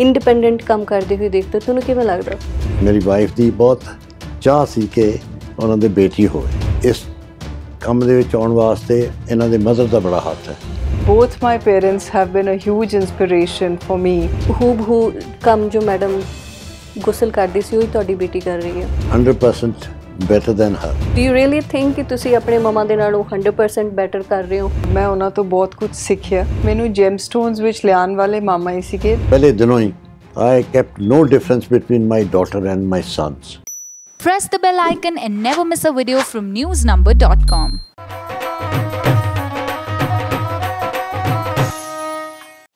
Independent ਕੰਮ ਕਰਦੇ ਹੋਏ ਦੇਖਦੇ ਤੁਹਾਨੂੰ ਕਿਵੇਂ ਲੱਗਦਾ ਮੇਰੀ ਵਾਈਫ ਦੀ ਬਹੁਤ ਚਾਹ ਸੀ ਕਿ ਉਹਨਾਂ ਦੇ ਬੇਟੀ ਹੋਵੇ ਇਸ ਕੰਮ ਦੇ ਵਿੱਚ ਆਉਣ ਵਾਸਤੇ ਇਹਨਾਂ ਦੇ ਮਦਰ ਦਾ ਬੜਾ ਹੱਥ ਹੈ both my parents have been a huge inspiration for me ਹੂਬ ਹੂ ਕੰਮ ਜੋ ਮੈਡਮ ਗੁਸਲ ਕਰਦੀ ਸੀ ਉਹ ਹੀ ਤੁਹਾਡੀ ਬੇਟੀ ਕਰ ਰਹੀ ਹੈ 100% better than her. Do you really think that you mama doing 100% better than your mom? I learned a lot from her. I learned the gemstones which Leanne's mom is. First of all, I kept no difference between my daughter and my sons. Press the bell icon and never miss a video from newsnumber.com.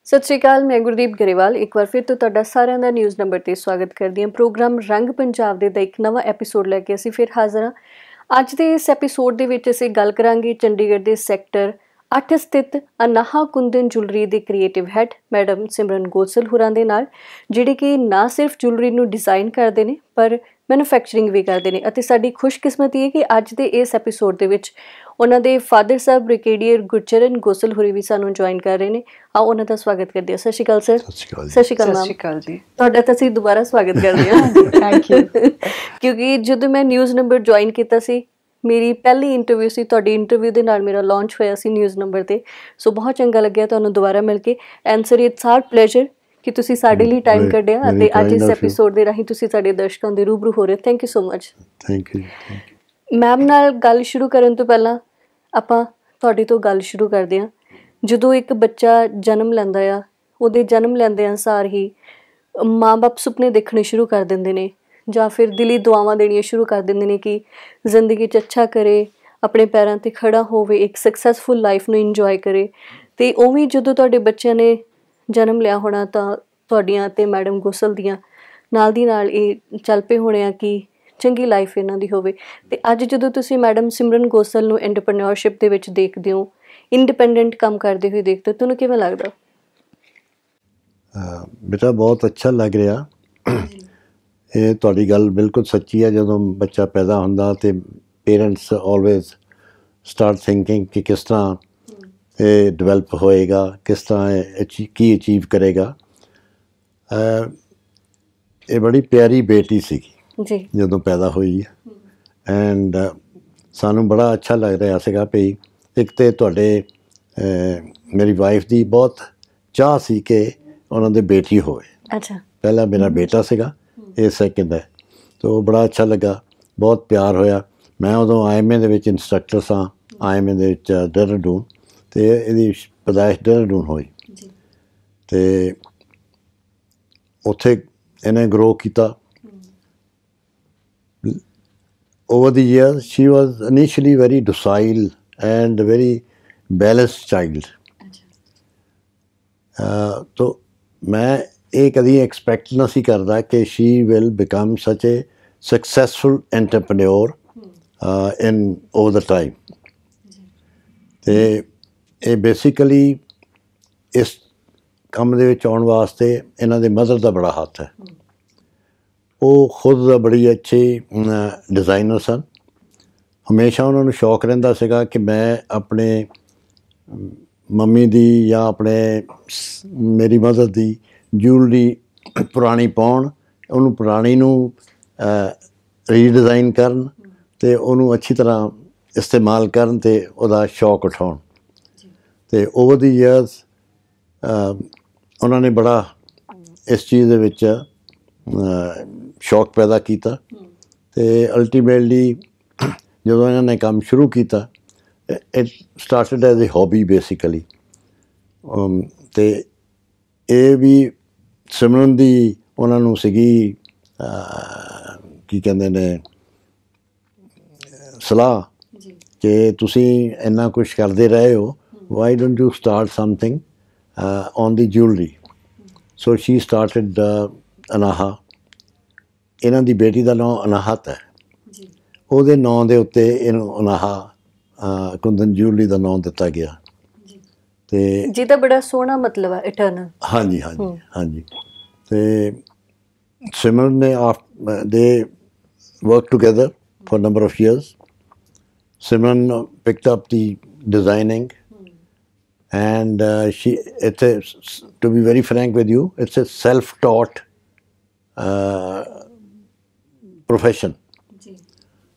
ਸਤਿ ਸ਼੍ਰੀ ਅਕਾਲ ਮੈਂ ਗੁਰਦੀਪ ਗਰੇਵਾਲ ਇੱਕ ਵਾਰ ਫਿਰ ਤੋਂ ਤੁਹਾਡਾ ਸਾਰਿਆਂ ਦਾ news number ਤੇ ਸਵਾਗਤ ਕਰਦੀ ਹਾਂ ਪ੍ਰੋਗਰਾਮ ਰੰਗ ਪੰਜਾਬ ਦੇ ਦਾ ਇੱਕ ਨਵਾਂ ਐਪੀਸੋਡ ਲੈ ਕੇ ਅਸੀਂ ਫਿਰ ਹਾਜ਼ਰ ਹਾਂ ਅੱਜ ਦੇ ਇਸ ਐਪੀਸੋਡ ਦੇ ਵਿੱਚ ਅਸੀਂ ਗੱਲ ਕਰਾਂਗੇ ਚੰਡੀਗੜ੍ਹ ਦੇ ਸੈਕਟਰ 8 ਸਥਿਤ ਅਨਾਹਾ ਕੁੰਦਨ ਜੁਲਰੀ ਦੇ creative head madam Simran Gosal ਹੁਰਾਂ ਦੇ ਨਾਲ ਜਿਹੜੇ ਕਿ ਨਾ ਸਿਰਫ ਜੁਲਰੀ ਨੂੰ ਡਿਜ਼ਾਈਨ ਕਰਦੇ ਨੇ ਪਰ ਮੈਨੂਫੈਕਚਰਿੰਗ ਵੀ ਕਰਦੇ ਨੇ ਅਤੇ ਸਾਡੀ ਖੁਸ਼ਕਿਸਮਤੀ ਹੈ ਕਿ ਅੱਜ ਦੇ ਇਸ ਐਪੀਸੋਡ ਦੇ ਵਿੱਚ ਉਹਨਾਂ ਦੇ ਫਾਦਰ ਸਾਹਿਬ ਬ੍ਰਿਗੇਡੀਅਰ ਗੁਰਚਰਨ ਗੋਸਲ ਹੁਰੀ ਵੀ ਸਾਨੂੰ ਜੁਆਇਨ ਕਰ ਰਹੇ ਨੇ ਆ ਉਹਨਾਂ ਦਾ ਸਵਾਗਤ ਕਰਦੇ ਹਾਂ ਸਤਿ ਸ਼੍ਰੀ ਅਕਾਲ ਸਰ ਸਤਿ ਸ਼੍ਰੀ ਅਕਾਲ ਸਤਿ ਸ਼੍ਰੀ ਅਕਾਲ ਜੀ ਤੁਹਾਡਾ ਤਾਂ ਅਸੀਂ ਦੁਬਾਰਾ ਸਵਾਗਤ ਕਰਦੇ ਹਾਂ ਥੈਂਕ ਯੂ ਕਿਉਂਕਿ ਜਦੋਂ ਮੈਂ ਨਿਊਜ਼ ਨੰਬਰ ਜੁਆਇਨ ਕੀਤਾ ਸੀ ਮੇਰੀ ਪਹਿਲੀ ਇੰਟਰਵਿਊ ਸੀ ਤੁਹਾਡੀ ਇੰਟਰਵਿਊ ਦੇ ਨਾਲ ਮੇਰਾ ਲਾਂਚ ਹੋਇਆ ਸੀ ਨਿਊਜ਼ ਨੰਬਰ ਤੇ ਸੋ ਬਹੁਤ ਚੰਗਾ ਲੱਗਿਆ ਤੁਹਾਨੂੰ ਦੁਬਾਰਾ ਮਿਲ ਕੇ ਐਂਸਰ ਇਟਸ ਆਰ ਪਲੇਜ਼ਰ ਕਿ ਤੁਸੀਂ ਸਾਡੇ ਲਈ ਟਾਈਮ ਕੱਢਿਆ ਤੇ ਅੱਜ ਇਸ ਐਪੀਸੋਡ ਦੇ ਰਾਹੀਂ ਤੁਸੀਂ ਸਾਡੇ ਦਰਸ਼ਕਾਂ ਦੇ ਰੂਬਰੂ ਹੋ ਰਹੇ thank you so much thank you ma'am ਨਾਲ ਗੱਲ ਸ਼ੁਰੂ ਕਰਨ ਤੋਂ ਪਹਿਲਾਂ ਆਪਾਂ ਤੁਹਾਡੇ ਤੋਂ ਗੱਲ ਸ਼ੁਰੂ ਕਰਦੇ ਹਾਂ ਜਦੋਂ ਇੱਕ ਬੱਚਾ ਜਨਮ ਲੈਂਦਾ ਆ ਉਹਦੇ ਜਨਮ ਲੈਂਦੇ ਅਨਸਾਰ ਹੀ ਮਾਂ-ਬਾਪ ਸੁਪਨੇ ਦੇਖਣੇ ਸ਼ੁਰੂ ਕਰ ਦਿੰਦੇ ਨੇ ਜਾਂ ਫਿਰ ਦਿਲੀ ਦੁਆਵਾਂ ਦੇਣੀਆਂ ਸ਼ੁਰੂ ਕਰ ਦਿੰਦੇ ਨੇ ਕਿ ਜ਼ਿੰਦਗੀ 'ਚ ਅੱਛਾ ਕਰੇ ਆਪਣੇ ਪੈਰਾਂ ਤੇ ਖੜਾ ਹੋਵੇ ਇੱਕ ਸਕਸੈਸਫੁਲ ਲਾਈਫ ਨੂੰ ਇੰਜੋਏ ਕਰੇ ਤੇ ਉਵੇਂ ਜਦੋਂ ਤੁਹਾਡੇ ਬੱਚਿਆਂ ਨੇ ਜਨਮ ਲਿਆ ਹੋਣਾ ਤਾਂ ਤੁਹਾਡੀਆਂ ਤੇ ਮੈਡਮ ਗੁਸਲ ਦੀਆਂ ਨਾਲ ਦੀ ਨਾਲ ਇਹ ਚੱਲ ਪਏ ਹੋਣੇ ਆ ਕਿ ਚੰਗੀ ਲਾਈਫ ਇਹਨਾਂ ਦੀ ਹੋਵੇ ਤੇ ਅੱਜ ਜਦੋਂ ਤੁਸੀਂ ਮੈਡਮ ਸਿਮਰਨ ਗੋਸਲ ਨੂੰ ਐਂਟਰਪ੍ਰੈਨਿਓਰਸ਼ਿਪ ਦੇ ਵਿੱਚ ਦੇਖਦੇ ਹੋ ਇੰਡੀਪੈਂਡੈਂਟ ਕੰਮ ਕਰਦੇ ਹੋਏ ਦੇਖਦੇ ਹੋ ਤੁਹਾਨੂੰ ਕਿਵੇਂ ਲੱਗਦਾ ਬੇਟਾ ਬਹੁਤ ਅੱਛਾ ਲੱਗ ਰਿਹਾ ਇਹ ਤੁਹਾਡੀ ਗੱਲ ਬਿਲਕੁਲ ਸੱਚੀ ਹੈ ਜਦੋਂ ਬੱਚਾ ਪੈਦਾ ਹੁੰਦਾ ਤੇ ਪੇਰੈਂਟਸ ਆਲਵੇਸ ਸਟਾਰਟ ਥਿੰਕਿੰਗ ਕਿ ਕਿਸ ਤਰ੍ਹਾਂ ਇਹ ਡਿਵੈਲਪ ਹੋਏਗਾ ਕਿਸ ਤਰ੍ਹਾਂ ਕੀ ਅਚੀਵ ਕਰੇਗਾ ਇਹ ਬੜੀ ਪਿਆਰੀ ਬੇਟੀ ਸੀ ਜੀ ਜਦੋਂ ਪੈਦਾ ਹੋਈ ਐਂਡ ਸਾਨੂੰ ਬੜਾ ਅੱਛਾ ਲੱਗ ਰਿਹਾ ਸੀਗਾ ਭਈ ਇੱਕ ਤੇ ਤੁਹਾਡੇ ਮੇਰੀ ਵਾਈਫ ਦੀ ਬਹੁਤ ਚਾਹ ਸੀ ਕਿ ਉਹਨਾਂ ਦੇ ਬੇਟੀ ਹੋਵੇ ਅੱਛਾ ਪਹਿਲਾ ਮੇਰਾ ਬੇਟਾ ਸੀਗਾ ਇਹ ਸੈਕਿੰਡ ਹੈ ਤੋਂ ਬੜਾ ਅੱਛਾ ਲੱਗਾ ਬਹੁਤ ਪਿਆਰ ਹੋਇਆ ਮੈਂ ਉਦੋਂ ਆਈਐਮਏ ਦੇ ਵਿੱਚ ਇਨਸਟ੍ਰਕਟਰ ਸਾਂ ਆਈਐਮਏ ਦੇ ਵਿੱਚ ਡਰਡੂ ਤੇ ਇਹਦੀ ਪਦਾਇਸ਼ ਨੂੰ ਹੋਈ ਜੀ ਤੇ ਉੱਥੇ ਇਹਨੇ ਗਰੋ ਕੀਤਾ over the year she was initially very docile and very balanced child uh ਤੋ ਮੈਂ ਇਹ ਕਦੀ ਐਕਸਪੈਕਟ ਨਹੀਂ ਸੀ ਕਰਦਾ ਕਿ Shri will become such a successful entrepreneur uh in over the time ਤੇ ਇਹ ਬੇਸਿਕਲੀ ਇਸ ਕੰਮ ਦੇ ਵਿੱਚ ਆਉਣ ਵਾਸਤੇ ਇਹਨਾਂ ਦੇ ਮਦਰ ਦਾ ਬੜਾ ਹੱਥ ਹੈ ਉਹ ਖੁਦ ਦਾ ਬੜੀ ਅੱਛੇ ਡਿਜ਼ਾਈਨਰ ਸਨ ਹਮੇਸ਼ਾ ਉਹਨਾਂ ਨੂੰ ਸ਼ੌਕ ਰਹਿੰਦਾ ਸੀਗਾ ਕਿ ਮੈਂ ਆਪਣੇ ਮੰਮੀ ਦੀ ਜਾਂ ਆਪਣੇ ਮੇਰੀ ਮਦਰ ਦੀ ਜੂਲਰੀ ਪੁਰਾਣੀ ਪਾਉਣ ਉਹਨੂੰ ਪੁਰਾਣੀ ਨੂੰ ਰੀਡਿਜ਼ਾਈਨ ਕਰਨ ਤੇ ਉਹਨੂੰ ਅੱਛੀ ਤਰ੍ਹਾਂ ਇਸਤੇਮਾਲ ਕਰਨ ਤੇ ਉਹਦਾ ਸ਼ੌਕ ਉਠਾਉਣ ਤੇ ਓਵਰ ਦੀ ਇਅਰਸ ਉਹਨਾਂ ਨੇ ਬੜਾ ਇਸ ਚੀਜ਼ ਦੇ ਵਿੱਚ ਸ਼ੌਕ ਪੈਦਾ ਕੀਤਾ ਤੇ ਅਲਟੀਮੇਟਲੀ ਜਦੋਂ ਇਹਨਾਂ ਨੇ ਕੰਮ ਸ਼ੁਰੂ ਕੀਤਾ it started as a hobby basically ਤੇ ਇਹ ਵੀ ਸਿਮਰਨ ਦੀ ਉਹਨਾਂ ਨੂੰ ਸੀਗੀ ਕੀ ਕਹਿੰਦੇ ਨੇ ਸਲਾਹ ਕਿ ਤੁਸੀਂ ਇੰਨਾ ਕੁਝ ਕਰਦੇ ਰਹੇ ਹੋ why don't you start something uh, on the jewelry? So she started uh, Anaha. di beti da naam ਇਹਨਾਂ ਦੀ ਬੇਟੀ ਦਾ ਨਾਮ ਅਨਾਹਤ ਹੈ ਉਹਦੇ ਨਾਂ ਦੇ ਉੱਤੇ ਇਹਨੂੰ ਅਨਾਹਾ ਕੁੰਦਨ ਜੂਲੀ ਦਾ ਨਾਮ ਦਿੱਤਾ ਗਿਆ ਤੇ ਜਿਹਦਾ ਬੜਾ ਸੋਹਣਾ ਮਤਲਬ ਹੈ ਇਟਰਨਲ ਹਾਂਜੀ ਹਾਂਜੀ ਹਾਂਜੀ ਤੇ ਸਿਮਰਨ ਨੇ ਆਫ ਦੇ work together for number of years. Simran picked up the designing and uh, she it's a, to be very frank with you it's a self-taught uh, profession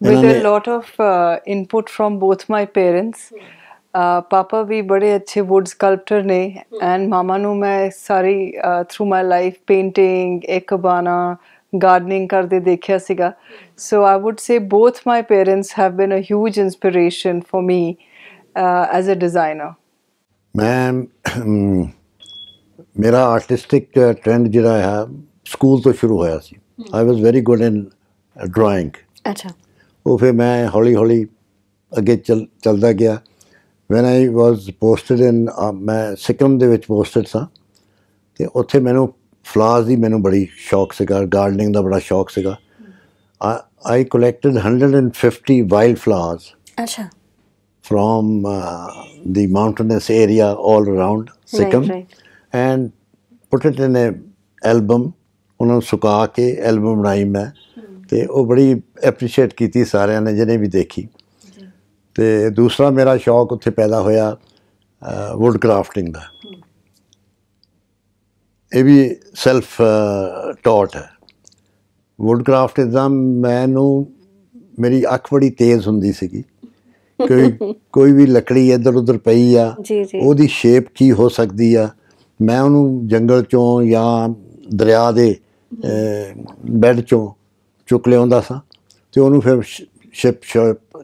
with a lot of uh, input from both my parents पापा भी बड़े अच्छे wood sculptor ने and मामा नु मैं सारी through my life painting एक बाना ਗਾਰਡਨਿੰਗ ਕਰਦੇ ਦੇਖਿਆ ਸੀਗਾ so I would say both my parents have been a huge inspiration for me as a ਮੈਂ ਮੇਰਾ ਆਰਟਿਸਟਿਕ ਟ੍ਰੈਂਡ ਜਿਹੜਾ ਹੈ ਸਕੂਲ ਤੋਂ ਸ਼ੁਰੂ ਹੋਇਆ ਸੀ I was very good in drawing ਅੱਛਾ ਉਹ ਫਿਰ ਮੈਂ ਹੌਲੀ ਹੌਲੀ ਅੱਗੇ ਚੱਲਦਾ ਗਿਆ ਵੈਨ ਆਈ ਵਾਸ ਪੋਸਟਡ ਇਨ ਮੈਂ ਸਿਕਮ ਦੇ ਵਿੱਚ ਪੋਸਟਡ ਸਾਂ ਤੇ ਉੱਥੇ ਮੈਨੂੰ ਫਲਾਵਰਸ ਦੀ ਮੈਨੂੰ ਬੜੀ ਸ਼ੌਕ ਸੀਗਾ ਗਾਰਡਨਿੰਗ ਦਾ ਬੜਾ ਸ਼ੌਕ ਸੀਗਾ ਆਈ ਕਲੈਕਟਡ 150 ਵਾਈਲਡ ਫਲਾਵਰਸ ਅੱਛਾ from uh, the mountainous area all around Sikkim right, right. and put it in a album ਉਹਨਾਂ ਨੂੰ ਸੁਕਾ ਕੇ ਐਲਬਮ ਬਣਾਈ ਮੈਂ ਤੇ ਉਹ ਬੜੀ ਐਪਰੀਸ਼ੀਏਟ ਕੀਤੀ ਸਾਰਿਆਂ ਨੇ ਜਿਹਨੇ ਵੀ ਦੇਖੀ ਤੇ ਦੂਸਰਾ ਮੇਰਾ ਸ਼ੌਕ ਉੱਥੇ ਪੈਦਾ ਹੋਇਆ ਵੁੱਡ ਕਰਾਫਟਿੰਗ ਦਾ ਇਹ ਵੀ ਸੈਲਫ ਟੌਟ ਹੈ ਵੁੱਡ ਕਰਾਫਟ ਇਜ਼ਮ ਮੈਨੂੰ ਮੇਰੀ ਅੱਖ ਬੜੀ ਤੇਜ਼ ਹੁੰਦੀ ਸੀਗੀ ਕੋਈ ਕੋਈ ਵੀ ਲੱਕੜੀ ਇੱਧਰ ਉੱਧਰ ਪਈ ਆ ਉਹਦੀ ਸ਼ੇਪ ਕੀ ਹੋ ਸਕਦੀ ਆ ਮੈਂ ਉਹਨੂੰ ਜੰਗਲ ਚੋਂ ਜਾਂ ਦਰਿਆ ਦੇ ਬੈੱਡ ਚੋਂ ਚੁੱਕ ਲਿਆਉਂਦਾ ਸਾਂ ਤੇ ਉਹਨੂੰ ਫਿਰ ਸ਼ੇਪ ਸ਼ੇਪ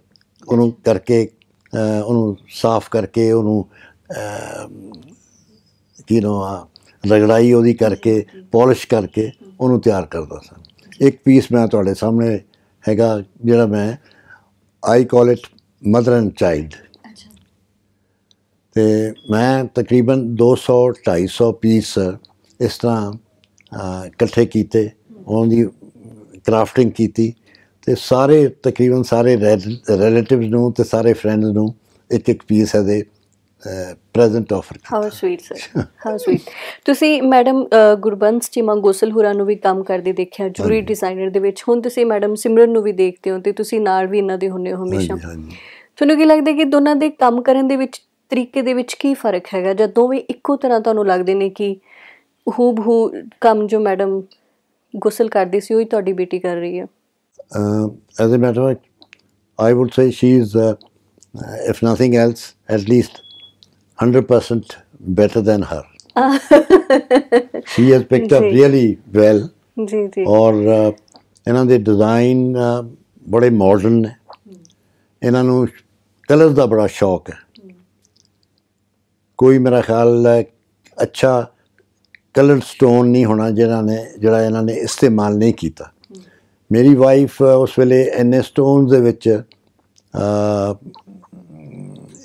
ਉਹਨੂੰ ਕਰਕੇ ਉਹਨੂੰ ਸਾਫ਼ ਕਰਕੇ ਉਹਨੂੰ ਕੀ ਨੋ ਆ ਰਗੜਾਈ ਉਹਦੀ ਕਰਕੇ ਪਾਲਿਸ਼ ਕਰਕੇ ਉਹਨੂੰ ਤਿਆਰ ਕਰਦਾ ਸਾਂ ਇੱਕ ਪੀਸ ਮੈਂ ਤੁਹਾਡੇ ਸਾਹਮਣੇ ਹੈਗਾ ਜਿਹੜਾ ਮੈਂ I call it mother and child ਅੱਛਾ ਤੇ ਮੈਂ ਤਕਰੀਬਨ 200 250 ਪੀਸ ਇਸ ਤਰ੍ਹਾਂ ਇਕੱਠੇ ਕੀਤੇ ਉਹਨਾਂ ਦੀ ਕਰਾਫਟਿੰਗ ਕੀਤੀ ਤੇ ਸਾਰੇ ਤਕਰੀਬਨ ਸਾਰੇ ਰਿਲੇਟਿਵਸ ਨੂੰ ਤੇ ਸਾਰੇ ਫਰੈਂਡਸ ਨੂੰ ਇੱਕ ਇੱਕ ਪੀਸ ਦੇ present offer how sweet sir how sweet ਤੁਸੀਂ ਮੈਡਮ ਗੁਰਬੰਸ ਚੀਮਾ ਗੋਸਲ ਹੁਰਾ ਨੂੰ ਵੀ ਕੰਮ ਕਰਦੇ ਦੇਖਿਆ ਜੂਰੀ ਡਿਜ਼ਾਈਨਰ ਦੇ ਵਿੱਚ ਹੁਣ ਤੁਸੀਂ ਮੈਡਮ ਸਿਮਰਨ ਨੂੰ ਵੀ ਦੇਖਦੇ ਹੋ ਤੇ ਤੁਸੀਂ ਨਾਲ ਵੀ ਇਹਨਾਂ ਦੇ ਹੁੰਨੇ ਹੋ ਹਮੇਸ਼ਾ ਤੁਹਾਨੂੰ ਕੀ ਲੱਗਦਾ ਕਿ ਦੋਨਾਂ ਦੇ ਕੰਮ ਕਰਨ ਦੇ ਵਿੱਚ ਤਰੀਕੇ ਦੇ ਵਿੱਚ ਕੀ ਫਰਕ ਹੈਗਾ ਜਾਂ ਦੋਵੇਂ ਇੱਕੋ ਤਰ੍ਹਾਂ ਤੁਹਾਨੂੰ ਲੱਗਦੇ ਨੇ ਕਿ ਹੂਬ ਹੂ ਕੰਮ ਜੋ ਮੈਡਮ ਗੁਸਲ ਕਰਦੀ ਸੀ ਉਹ ਹੀ ਤੁਹਾਡੀ ਬੇਟੀ ਕਰ ਰਹੀ ਹੈ as a matter I would say she is if nothing else at least 100% better than her. she has picked up really well. ਜੀ ਜੀ ਔਰ ਇਹਨਾਂ ਦੇ ਡਿਜ਼ਾਈਨ ਬੜੇ ਮਾਡਰਨ ਨੇ ਇਹਨਾਂ ਨੂੰ ਕਲਰ ਦਾ ਬੜਾ ਸ਼ੌਕ ਹੈ ਕੋਈ ਮੇਰਾ ਖਿਆਲ ਹੈ ਅੱਛਾ ਕਲਰ ਸਟੋਨ ਨਹੀਂ ਹੋਣਾ ਜਿਹੜਾ ਨੇ ਜਿਹੜਾ ਇਹਨਾਂ ਨੇ ਇਸਤੇਮਾਲ ਨਹੀਂ ਕੀਤਾ ਮੇਰੀ ਵਾਈਫ ਉਸ ਵੇਲੇ ਐਨੇ ਸਟੋਨਸ ਦੇ ਵਿੱਚ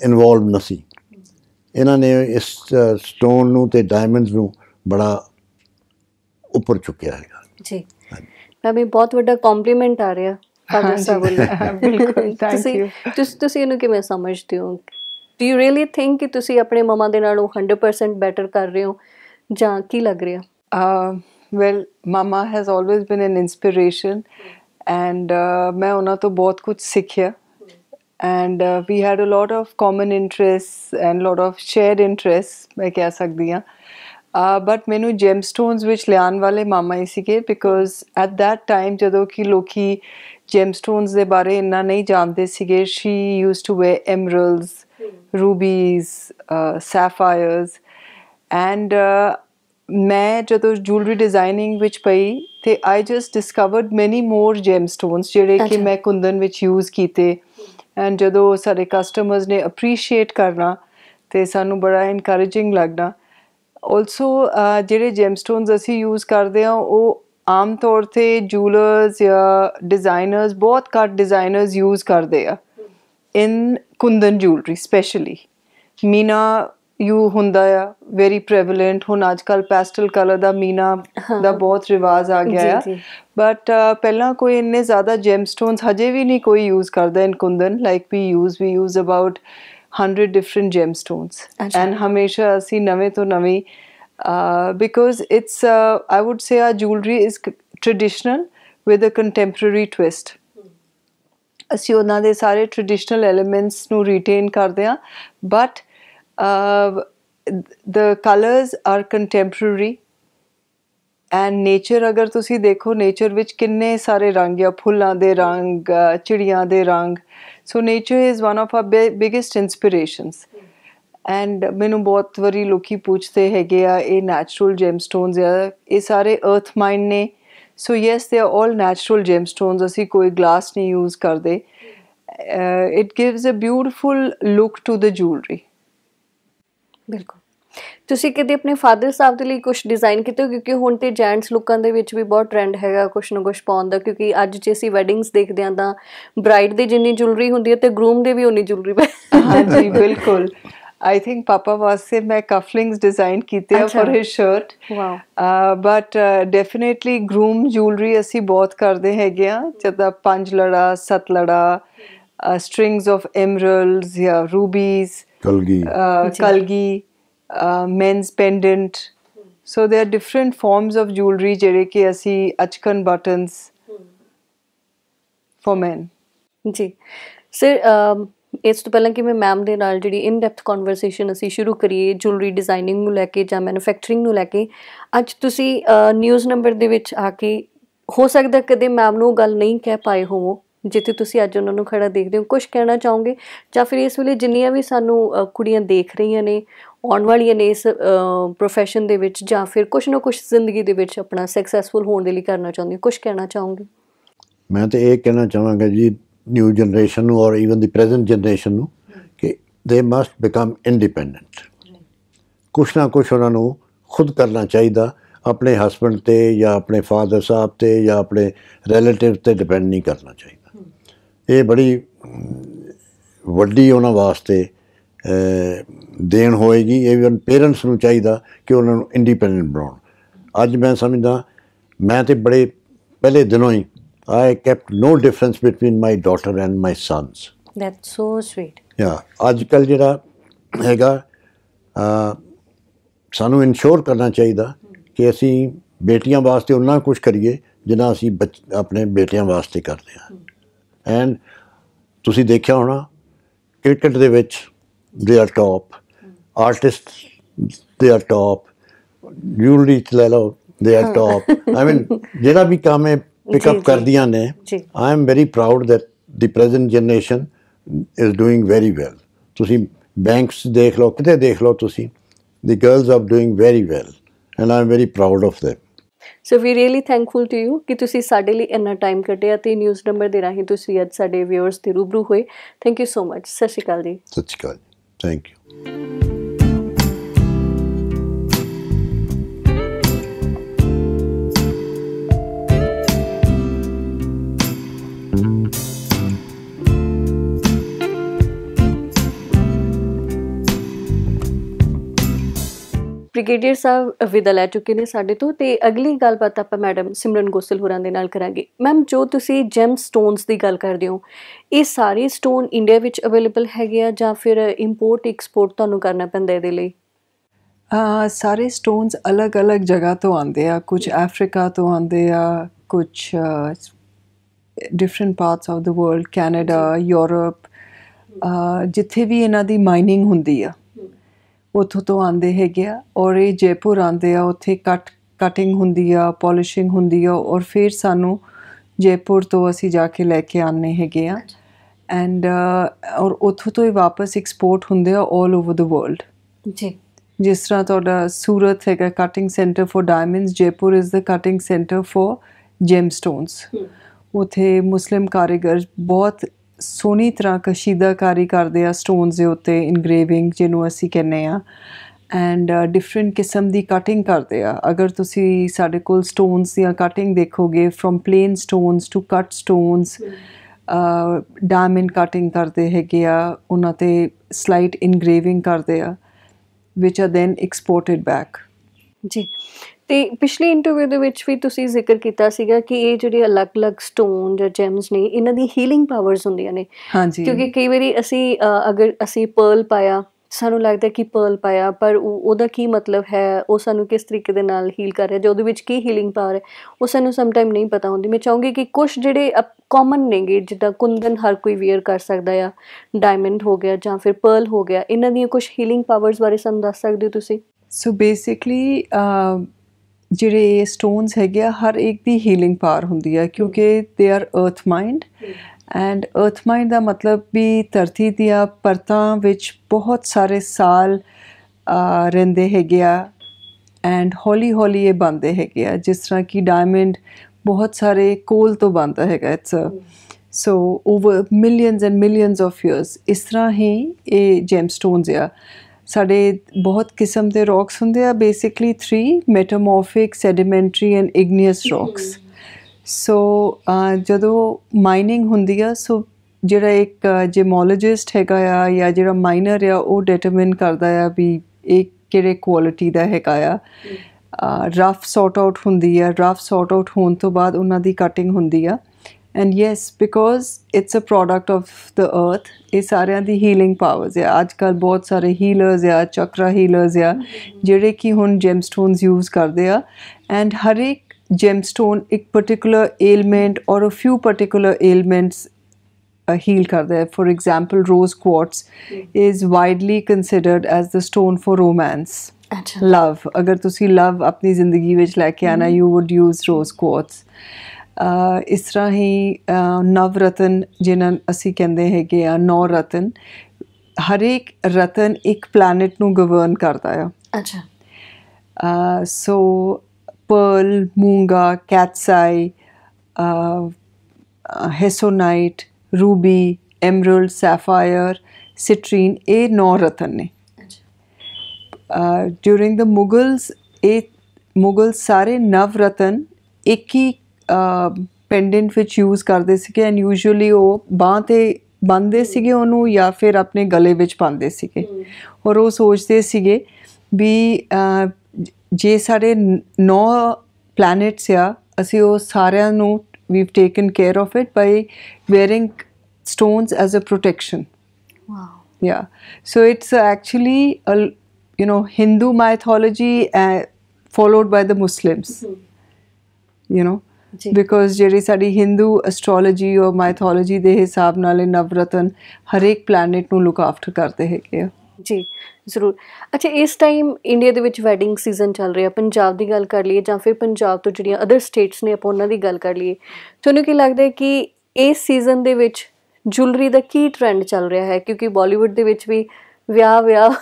ਇਨਵੋਲਵ ਨਸੀ ਇਹਨਾਂ ਨੇ ਇਸ ਸਟੋਨ ਨੂੰ ਤੇ ਡਾਇਮੰਡਸ ਨੂੰ ਬੜਾ ਉੱਪਰ ਚੁੱਕਿਆ ਹੈਗਾ ਜੀ ਮੈਂ ਵੀ ਬਹੁਤ ਵੱਡਾ ਕੰਪਲੀਮੈਂਟ ਆ ਰਿਹਾ ਫਾਦਰ ਸਾਹਿਬ ਬਿਲਕੁਲ ਥੈਂਕ ਯੂ ਤੁਸੀਂ ਤੁਸੀਂ ਇਹਨੂੰ ਕਿਵੇਂ ਸਮਝਦੇ ਹੋ ਡੂ ਯੂ ਰੀਅਲੀ ਥਿੰਕ ਕਿ ਤੁਸੀਂ ਆਪਣੇ ਮਮਾ ਦੇ ਨਾਲੋਂ 100% ਬੈਟਰ ਕਰ ਰਹੇ ਹੋ ਜਾਂ ਕੀ ਲੱਗ ਰਿਹਾ ਆ well mama has always been an inspiration and ਮੈਂ ਉਹਨਾਂ ਤੋਂ ਬਹੁਤ ਕੁਝ ਸਿੱਖਿਆ and uh, we had a lot of common interests and a lot of shared interests I keh sakdi but many gemstones which ਲਿਆਉਣ ਵਾਲੇ mama ਹੀ ਸੀਗੇ because at that time ਜਦੋਂ ਕਿ ਲੋਕੀ gemstones ਦੇ ਬਾਰੇ ਇੰਨਾ ਨਹੀਂ ਜਾਣਦੇ ਸੀਗੇ she used to wear emeralds rubies uh, sapphires and uh, ਮੈਂ ਜਦੋਂ ਜੁਐਲਰੀ ਡਿਜ਼ਾਈਨਿੰਗ ਵਿੱਚ ਪਈ ਤੇ ਆਈ ਜਸਟ ਡਿਸਕਵਰਡ ਮੈਨੀ ਮੋਰ ਜੈਮਸਟੋਨਸ ਜਿਹੜੇ ਕਿ ਮੈਂ ਕੁੰਦਨ ਵਿੱਚ ਯੂਜ਼ ਕੀਤੇ ਐਂਡ ਜਦੋਂ ਸਾਡੇ ਕਸਟਮਰਸ ਨੇ ਅਪਰੀਸ਼ੀਏਟ ਕਰਨਾ ਤੇ ਸਾਨੂੰ ਬੜਾ ਇਨਕਰੇਜਿੰਗ ਲੱਗਣਾ ਆਲਸੋ ਜਿਹੜੇ ਜੈਮਸਟੋਨਸ ਅਸੀਂ ਯੂਜ਼ ਕਰਦੇ ਆ ਉਹ ਆਮ ਤੌਰ ਤੇ ਜੂਲਰਸ ਜਾਂ ਡਿਜ਼ਾਈਨਰਸ ਬਹੁਤ ਘੱਟ ਡਿਜ਼ਾਈਨਰਸ ਯੂਜ਼ ਕਰਦੇ ਆ in kundan jewellery specially meena ਯੂ ਹੁੰਦਾ ਆ ਵੈਰੀ ਪ੍ਰੈਵਲੈਂਟ ਹੁਣ ਅੱਜ ਕੱਲ ਪੈਸਟਲ ਕਲਰ ਦਾ ਮੀਨਾ ਦਾ ਬਹੁਤ ਰਿਵਾਜ ਆ ਗਿਆ ਆ ਬਟ ਪਹਿਲਾਂ ਕੋਈ ਇੰਨੇ ਜ਼ਿਆਦਾ ਜੈਮ ਸਟੋਨਸ ਹਜੇ ਵੀ ਨਹੀਂ ਕੋਈ ਯੂਜ਼ ਕਰਦਾ in kundan like we use we use about 100 different gem stones and ਹਮੇਸ਼ਾ ਅਸੀਂ ਨਵੇਂ ਤੋਂ ਨਵੇਂ because it's I would say a jewellery is traditional with a contemporary twist ਅਸੀਂ ਉਹਨਾਂ ਦੇ ਸਾਰੇ ਟ੍ਰੈਡੀਸ਼ਨਲ ਐਲੀਮੈਂਟਸ ਨੂੰ ਰੀਟੇਨ ਕਰਦੇ ਆ but uh, the colors are contemporary and nature ਅਗਰ ਤੁਸੀਂ ਦੇਖੋ ਨੇਚਰ ਵਿੱਚ ਕਿੰਨੇ ਸਾਰੇ ਰੰਗ ਆ ਫੁੱਲਾਂ ਦੇ ਰੰਗ ਚਿੜੀਆਂ ਦੇ ਰੰਗ so nature is one of a biggest inspirations and ਮੈਨੂੰ ਬਹੁਤ ਵਾਰੀ ਲੋਕੀ ਪੁੱਛਦੇ ਹੈਗੇ ਆ ਇਹ ਨੈਚੁਰਲ ਜੈਮਸਟੋਨਸ ਆ ਇਹ ਸਾਰੇ ਅਰਥ ਮਾਈਨ ਨੇ so yes they are all natural gemstones ਅਸੀਂ ਕੋਈ ਗਲਾਸ ਨਹੀਂ ਯੂਜ਼ ਕਰਦੇ it gives a beautiful look to the jewellery ਬਿਲਕੁਲ ਤੁਸੀਂ ਕਦੇ ਆਪਣੇ ਫਾਦਰ ਸਾਹਿਬ ਦੇ ਲਈ ਕੁਝ ਡਿਜ਼ਾਈਨ ਕੀਤੇ ਹੋ ਕਿਉਂਕਿ ਹੁਣ ਤੇ ਜੈਂਟਸ ਲੁੱਕਾਂ ਦੇ ਵਿੱਚ ਵੀ ਬਹੁਤ ਟ੍ਰੈਂਡ ਹੈਗਾ ਕੁਝ ਨਾ ਕੁਝ ਪਾਉਣ ਦਾ ਕਿਉਂਕਿ ਅੱਜ ਜੇ ਅਸੀਂ ਵੈਡਿੰਗਸ ਦੇਖਦੇ ਆਂ ਤਾਂ ਬ੍ਰਾਈਡ ਦੀ ਜਿੰਨੀ ਜੁਐਲਰੀ ਹੁੰਦੀ ਹੈ ਤੇ ਗਰੂਮ ਦੇ ਵੀ ਉਨੀ ਜੁਐਲਰੀ ਹਾਂਜੀ ਬਿਲਕੁਲ ਆਈ ਥਿੰਕ ਪਾਪਾ ਵਾਸਤੇ ਮੈਂ ਕਫਲਿੰਗਸ ਡਿਜ਼ਾਈਨ ਕੀਤੇ ਆ for his shirt wow but definitely groom jewellery ਅਸੀਂ ਬਹੁਤ ਕਰਦੇ ਹੈਗੇ ਆ ਜਦਾ ਪੰਜ ਲੜਾ ਸੱਤ ਲੜਾ ਸਟ੍ਰਿੰਗਸ ਆਫ ਐਮਰਲਡਸ ਜਾਂ ਰੂਬੀਜ਼ kalgi, uh, kalgi uh, men's pendant. So there are different forms of jewelry ਜਿਹੜੇ ਕਿ ਅਸੀਂ ਅਚਕਨ ਬਟਨਸ ਫॉर men ਜੀ ਸਰ ਇਸ ਤੋਂ ਪਹਿਲਾਂ ਕਿ ਮੈਂ ਮੈਮ ਦੇ ਨਾਲ ਜਿਹੜੀ ਇਨ ਡੈਪਥ ਕਨਵਰਸੇਸ਼ਨ ਅਸੀਂ ਸ਼ੁਰੂ ਕਰੀਏ ਜੁਐਲਰੀ ਡਿਜ਼ਾਈਨਿੰਗ ਨੂੰ ਲੈ ਕੇ ਜਾਂ ਮੈਨੂਫੈਕਚਰਿੰਗ ਨੂੰ ਲੈ ਕੇ ਅੱਜ ਤੁਸੀਂ ਨਿਊਜ਼ ਨੰਬਰ ਦੇ ਵਿੱਚ ਆ ਕੇ ਹੋ ਸਕਦਾ ਕਦੇ ਮੈਮ ਨੂੰ ਗੱਲ ਨਹੀਂ ਕਹਿ ਪਾਏ ਹੋਵੋ ਜਿੱਥੇ ਤੁਸੀਂ ਅੱਜ ਉਹਨਾਂ ਨੂੰ ਖੜਾ ਦੇਖਦੇ ਹੋ ਕੁਝ ਕਹਿਣਾ ਚਾਹੋਗੇ ਜਾਂ ਫਿਰ ਇਸ ਵੇਲੇ ਜਿੰਨੀਆਂ ਵੀ ਸਾਨੂੰ ਕੁੜੀਆਂ ਦੇਖ ਰਹੀਆਂ ਨੇ ਆਉਣ ਵਾਲੀਆਂ ਨੇ ਇਸ profession ਦੇ ਵਿੱਚ ਜਾਂ ਫਿਰ ਕੁਝ ਨਾ ਕੁਝ ਜ਼ਿੰਦਗੀ ਦੇ ਵਿੱਚ ਆਪਣਾ ਸਕਸੈਸਫੁਲ ਹੋਣ ਦੇ ਲਈ ਕਰਨਾ ਚਾਹੁੰਦੀਆਂ ਕੁਝ ਕਹਿਣਾ ਚਾਹੋਗੇ ਮੈਂ ਤਾਂ ਇਹ ਕਹਿਣਾ ਚਾਹਾਂਗਾ ਜੀ ਨਿਊ ਜਨਰੇਸ਼ਨ ਨੂੰ ਔਰ ਈਵਨ ਦੀ ਪ੍ਰੈਜ਼ੈਂਟ ਜਨਰੇਸ਼ਨ ਨੂੰ ਕਿ ਦੇ ਮਸਟ ਬਿਕਮ ਇੰਡੀਪੈਂਡੈਂਟ ਕੁਛ ਨਾ ਕੁਛ ਉਹਨਾਂ ਨੂੰ ਖੁਦ ਕਰਨਾ ਚਾਹੀਦਾ ਆਪਣੇ ਹਸਬੰਡ ਤੇ ਜਾਂ ਆਪਣੇ ਫਾਦਰ ਸਾਹਿਬ ਤੇ ਜਾਂ ਆਪਣੇ ਰਿਲੇਟਿਵ ਤੇ ਡਿਪੈਂਡ ਨਹੀਂ ਕਰਨਾ ਚਾਹੀਦਾ ਇਹ ਬੜੀ ਵੱਡੀ ਉਹਨਾਂ ਵਾਸਤੇ ਦੇਣ ਹੋਏਗੀ ਇਹ ਵੀ ਪੇਰੈਂਟਸ ਨੂੰ ਚਾਹੀਦਾ ਕਿ ਉਹਨਾਂ ਨੂੰ ਇੰਡੀਪੈਂਡੈਂਟ ਬਣਾਉਣ ਅੱਜ ਮੈਂ ਸਮਝਦਾ ਮੈਂ ਤੇ ਬੜੇ ਪਹਿਲੇ ਦਿਨੋਂ ਹੀ I kept no difference between my daughter and my sons that's so sweet yeah ਅੱਜ ਕੱਲ ਜਿਹੜਾ ਹੈਗਾ ਸਾਨੂੰ ਇਨਸ਼ੋਰ ਕਰਨਾ ਚਾਹੀਦਾ ਕਿ ਅਸੀਂ ਬੇਟੀਆਂ ਵਾਸਤੇ ਉਹਨਾਂ ਕੁਝ ਕਰੀਏ ਜਿੰਨਾ ਅਸੀਂ ਆਪਣੇ ਬੇਟਿਆਂ ਵਾਸਤੇ ਕਰਦੇ ਹਾਂ ਐਂਡ ਤੁਸੀਂ ਦੇਖਿਆ ਹੋਣਾ ਕ੍ਰਿਕਟ ਦੇ ਵਿੱਚ they are top artist they are top jewellery ਚ ਦੇ ਆਰ ਟਾਪ ਆਈ ਮੀਨ ਜਿਹੜਾ ਵੀ ਕੰਮ ਹੈ ਪਿਕ ਅਪ ਕਰਦੀਆਂ ਨੇ I am very proud that the present generation is doing very well ਤੁਸੀਂ ਬੈਂਕਸ ਦੇਖ ਲਓ ਕਿਤੇ ਦੇਖ ਲਓ ਤੁਸੀਂ girls girls doing very well and I am very proud of them so we really thankful to you ਕਿ ਤੁਸੀਂ ਸਾਡੇ ਲਈ ਇੰਨਾ ਟਾਈਮ ਕੱਢਿਆ ਤੇ ਨਿਊਜ਼ ਨੰਬਰ ਦੇ ਰਾਹੀਂ ਤੁਸੀਂ ਅੱਜ ਸਾਡੇ ਵਿਊਅਰਸ ਤੇ ਰੂਬਰੂ ਹੋਏ ਥੈਂਕ ਯੂ ਸੋ ਮਚ ਸਤਿ ਸ਼੍ਰੀ ਅਕਾਲ ਜੀ ਸਤਿ ਸ਼੍ਰੀ ਅਕਾਲ ਥੈਂਕ ਯੂ ਬ੍ਰਿਗੇਡੀਅਰ ਸਾਹਿਬ ਵਿਦਲ ਲੈ ਚੁੱਕੇ ਨੇ ਸਾਡੇ ਤੋਂ ਤੇ ਅਗਲੀ ਗੱਲਬਾਤ ਆਪਾਂ ਮੈਡਮ ਸਿਮਰਨ ਗੋਸਲ ਹੋਰਾਂ ਦੇ ਨਾਲ ਕਰਾਂਗੇ ਮੈਮ ਜੋ ਤੁਸੀਂ ਜੈਮ ਸਟੋਨਸ ਦੀ ਗੱਲ ਕਰਦੇ ਹੋ ਇਹ ਸਾਰੇ ਸਟੋਨ ਇੰਡੀਆ ਵਿੱਚ ਅਵੇਲੇਬਲ ਹੈਗੇ ਆ ਜਾਂ ਫਿਰ ਇੰਪੋਰਟ ਐਕਸਪੋਰਟ ਤੁਹਾਨੂੰ ਕਰਨਾ ਪੈਂਦਾ ਇਹਦੇ ਲਈ ਆ ਸਾਰੇ ਸਟੋਨਸ ਅਲੱਗ-ਅਲੱਗ ਜਗ੍ਹਾ ਤੋਂ ਆਉਂਦੇ ਆ ਕੁਝ ਅਫਰੀਕਾ ਤੋਂ ਆਉਂਦੇ ਆ ਕੁਝ different parts of the world Canada Europe ਜਿੱਥੇ ਵੀ ਇਹਨਾਂ ਦੀ ਮਾਈਨਿੰਗ ਹੁੰਦੀ ਆ ਉੱਥੋਂ ਤੋਂ ਆਂਦੇ ਹੈਗੇ ਆ ਔਰ ਇਹ ਜੈਪੁਰ ਆਂਦੇ ਆ ਉੱਥੇ ਕੱਟ ਕਟਿੰਗ ਹੁੰਦੀ ਆ ਪਾਲਿਸ਼ਿੰਗ ਹੁੰਦੀ ਆ ਔਰ ਫਿਰ ਸਾਨੂੰ ਜੈਪੁਰ ਤੋਂ ਅਸੀਂ ਜਾ ਕੇ ਲੈ ਕੇ ਆਨੇ ਹੈਗੇ ਆ ਐਂਡ ਔਰ ਉੱਥੋਂ ਤੋਂ ਹੀ ਵਾਪਸ ਐਕਸਪੋਰਟ ਹੁੰਦੇ ਆ 올 ਓਵਰ ਦ ਵਰਲਡ ਜੀ ਜਿਸ ਤਰ੍ਹਾਂ ਤੁਹਾਡਾ ਸੂਰਤ ਹੈਗਾ cutting centre for diamonds Jaipur is the cutting centre for gemstones ਉਥੇ ਮੁਸਲਿਮ ਕਾਰੀਗਰ ਬਹੁਤ ਸੋਹਣੀ ਤਰ੍ਹਾਂ ਕਸ਼ੀਦਾਕਾਰੀ ਕਰਦੇ ਆ ਸਟੋਨਸ ਦੇ ਉੱਤੇ ਇਨਗ੍ਰੇਵਿੰਗ ਜਿਹਨੂੰ ਅਸੀਂ ਕਹਿੰਨੇ ਆ ਐਂਡ ਡਿਫਰੈਂਟ ਕਿਸਮ ਦੀ ਕਟਿੰਗ ਕਰਦੇ ਆ ਅਗਰ ਤੁਸੀਂ ਸਾਡੇ ਕੋਲ ਸਟੋਨਸ ਦੀਆਂ ਕਟਿੰਗ ਦੇਖੋਗੇ from plain stones to cut stones diamond cutting ਕਰਦੇ ਹੈਗੇ ਆ ਉਹਨਾਂ ਤੇ ਸਲਾਈਟ ਇਨਗ੍ਰੇਵਿੰਗ ਕਰਦੇ ਆ which are then exported back. ਜੀ ਤੇ ਪਿਛਲੇ ਇੰਟਰਵਿਊ ਦੇ ਵਿੱਚ ਵੀ ਤੁਸੀਂ ਜ਼ਿਕਰ ਕੀਤਾ ਸੀਗਾ ਕਿ ਇਹ ਜਿਹੜੇ ਅਲੱਗ-ਅਲੱਗ ਸਟੋਨ ਜਾਂ ਜੈਮਸ ਨੇ ਇਹਨਾਂ ਦੀ ਹੀਲਿੰਗ ਪਾਵਰਸ ਹੁੰਦੀਆਂ ਨੇ ਹਾਂਜੀ ਕਿਉਂਕਿ ਕਈ ਵਾਰੀ ਅਸੀਂ ਅਗਰ ਅਸੀਂ ਪਰਲ ਪਾਇਆ ਸਾਨੂੰ ਲੱਗਦਾ ਕਿ ਪਰਲ ਪਾਇਆ ਪਰ ਉਹਦਾ ਕੀ ਮਤਲਬ ਹੈ ਉਹ ਸਾਨੂੰ ਕਿਸ ਤਰੀਕੇ ਦੇ ਨਾਲ ਹੀਲ ਕਰ ਰਿਹਾ ਜਾਂ ਉਹਦੇ ਵਿੱਚ ਕੀ ਹੀਲਿੰਗ ਪਾਵਰ ਹੈ ਉਹ ਸਾਨੂੰ ਸਮ ਟਾਈਮ ਨਹੀਂ ਪਤਾ ਹੁੰਦੀ ਮੈਂ ਚਾਹੂੰਗੀ ਕਿ ਕੁਝ ਜਿਹੜੇ ਕਾਮਨ ਨੇਗੇ ਜਿੱਦਾਂ ਕੁੰਦਨ ਹਰ ਕੋਈ ਵੇਅਰ ਕਰ ਸਕਦਾ ਆ ਡਾਇਮੰਡ ਹੋ ਗਿਆ ਜਾਂ ਫਿਰ ਪਰਲ ਹੋ ਗਿਆ ਇਹਨਾਂ ਦੀਆਂ ਕੁਝ ਹੀਲਿੰਗ ਪਾਵਰਸ ਬਾਰੇ ਸਾਨੂੰ ਦੱਸ ਸਕਦੇ ਹੋ ਤੁਸੀਂ ਸੋ ਬੇਸਿਕਲੀ ਜਿਹੜੇ ਸਟੋਨਸ ਹੈਗੇ ਆ ਹਰ ਇੱਕ ਦੀ ਹੀਲਿੰਗ ਪਾਵਰ ਹੁੰਦੀ ਹੈ ਕਿਉਂਕਿ they are earth mined and earth mined ਦਾ ਮਤਲਬ ਵੀ ਧਰਤੀ ਦੀਆਂ ਪਰਤਾਂ ਵਿੱਚ ਬਹੁਤ ਸਾਰੇ ਸਾਲ ਰਹਿੰਦੇ ਹੈਗੇ ਆ ਐਂਡ ਹੌਲੀ ਹੌਲੀ ਇਹ ਬੰਦੇ ਹੈਗੇ ਆ ਜਿਸ ਤਰ੍ਹਾਂ ਕਿ ਡਾਇਮੰਡ ਬਹੁਤ ਸਾਰੇ ਕੋਲ ਤੋਂ ਬੰਦਾ ਹੈਗਾ it's so over millions and millions of years ਇਸ ਤਰ੍ਹਾਂ ਹੀ ਇਹ ਸਟੋਨਸ ਆ ਸਾਡੇ ਬਹੁਤ ਕਿਸਮ ਦੇ ਰੌਕਸ ਹੁੰਦੇ ਆ basically 3 metamorphic sedimentary and igneous rocks so ਜਦੋਂ ਮਾਈਨਿੰਗ ਹੁੰਦੀ ਆ ਸੋ ਜਿਹੜਾ ਇੱਕ ਜੀਮੋਲੋਜਿਸਟ ਹੈਗਾ ਆ ਜਾਂ ਜਿਹੜਾ ਮਾਈਨਰ ਆ ਉਹ ਡਿਟਰਮਿਨ ਕਰਦਾ ਆ ਵੀ ਇਹ ਕਿਹੜੇ ਕੁਆਲਿਟੀ ਦਾ ਹੈਗਾ ਆ ਰਫ ਸੌਟ ਆਊਟ ਹੁੰਦੀ ਆ ਰਫ ਸੌਟ ਆਊਟ ਹੋਣ ਤੋਂ ਬਾਅਦ ਉਹਨਾਂ ਦੀ ਕਟਿੰਗ ਹੁੰਦੀ ਆ and yes because it's a product of the earth ਇਹ ਸਾਰਿਆਂ ਦੀ ਹੀਲਿੰਗ ਪਾਵਰਸ ਆ ਅੱਜ ਕੱਲ ਬਹੁਤ ਸਾਰੇ ਹੀਲਰਸ ਆ ਚਕਰਾ ਹੀਲਰਸ ਆ mm-hmm. ਜਿਹੜੇ ਕਿ ਹੁਣ ਜੈਮਸਟੋਨਸ ਯੂਜ਼ ਕਰਦੇ ਆ ਐਂਡ ਹਰ ਇੱਕ ਜੈਮਸਟੋਨ ਇੱਕ ਪਾਰਟਿਕੂਲਰ ਏਲਮੈਂਟ ਔਰ ਅ ਫਿਊ ਪਾਰਟਿਕੂਲਰ ਏਲਮੈਂਟਸ ਹੀਲ ਕਰਦਾ ਹੈ for example rose quartz is widely considered as the stone for romance love ਅਗਰ ਤੁਸੀਂ ਲਵ ਆਪਣੀ ਜ਼ਿੰਦਗੀ ਵਿੱਚ ਲੈ ਕੇ ਆਣਾ you would use rose quartz ਇਸ ਤਰ੍ਹਾਂ ਹੀ ਨਵ ਰਤਨ ਜਿਨ੍ਹਾਂ ਅਸੀਂ ਕਹਿੰਦੇ ਹੈਗੇ ਆ ਨੌ ਰਤਨ ਹਰੇਕ ਰਤਨ ਇੱਕ ਪਲੈਨਟ ਨੂੰ ਗਵਰਨ ਕਰਦਾ ਆ ਅੱਛਾ ਸੋ ਪਰਲ ਮੂੰਗਾ ਕੈਟਸਾਈ ਹੈਸੋਨਾਈਟ ਰੂਬੀ ਐਮਰਲਡ ਸੈਫਾਇਰ ਸਿਟਰੀਨ ਇਹ ਨੌ ਰਤਨ ਨੇ ਅੱਛਾ ਡਿਊਰਿੰਗ ਦ ਮੁਗਲਸ ਇਹ ਮੁਗਲ ਸਾਰੇ ਨਵ ਰਤਨ ਇੱਕ ਹੀ ਪੈਂਡੈਂਟ ਵਿੱਚ ਯੂਜ਼ ਕਰਦੇ ਸੀਗੇ ਐਂਡ ਯੂਜੂਲੀ ਉਹ ਬਾਹ ਤੇ ਬੰਨਦੇ ਸੀਗੇ ਉਹਨੂੰ ਜਾਂ ਫਿਰ ਆਪਣੇ ਗਲੇ ਵਿੱਚ ਪਾਉਂਦੇ ਸੀਗੇ ਔਰ ਉਹ ਸੋਚਦੇ ਸੀਗੇ ਵੀ ਜੇ ਸਾਡੇ 9 ਪਲੈਨਟਸ ਆ ਅਸੀਂ ਉਹ ਸਾਰਿਆਂ ਨੂੰ we've taken care of it by wearing stones as a protection wow yeah so it's actually you know Hindu mythology followed by the Muslims you know because ਜਿਹੜੀ ਸਾਡੀ Hindu astrology ਔਰ mythology ਦੇ ਹਿਸਾਬ ਨਾਲ ਇਹ ਨਵਰਤਨ ਹਰੇਕ ਪਲੈਨਟ ਨੂੰ look after ਕਰਦੇ ਹੈਗੇ ਆ ਜੀ ਜ਼ਰੂਰ ਅੱਛਾ ਇਸ ਟਾਈਮ ਇੰਡੀਆ ਦੇ ਵਿੱਚ ਵੈਡਿੰਗ ਸੀਜ਼ਨ ਚੱਲ ਰਿਹਾ ਪੰਜਾਬ ਦੀ ਗੱਲ ਕਰ ਲਈਏ ਜਾਂ ਫਿਰ ਪੰਜਾਬ ਤੋਂ ਜਿਹੜੀਆਂ ਅਦਰ ਸਟੇਟਸ ਨੇ ਆਪਾਂ ਉਹਨਾਂ ਦੀ ਗੱਲ ਕਰ ਲਈਏ ਤੁਹਾਨੂੰ ਕੀ ਲੱਗਦਾ ਹੈ ਕਿ ਇਸ ਸੀਜ਼ਨ ਦੇ ਵਿੱਚ ਜੁਐਲਰੀ ਦਾ ਕੀ ਟ੍ਰੈਂਡ ਚੱਲ ਰਿਹਾ ਹੈ ਕਿਉਂਕਿ ਬਾਲੀਵੁੱਡ ਦੇ ਵਿੱਚ ਵੀ ਵਿਆਹ ਵਿਆਹ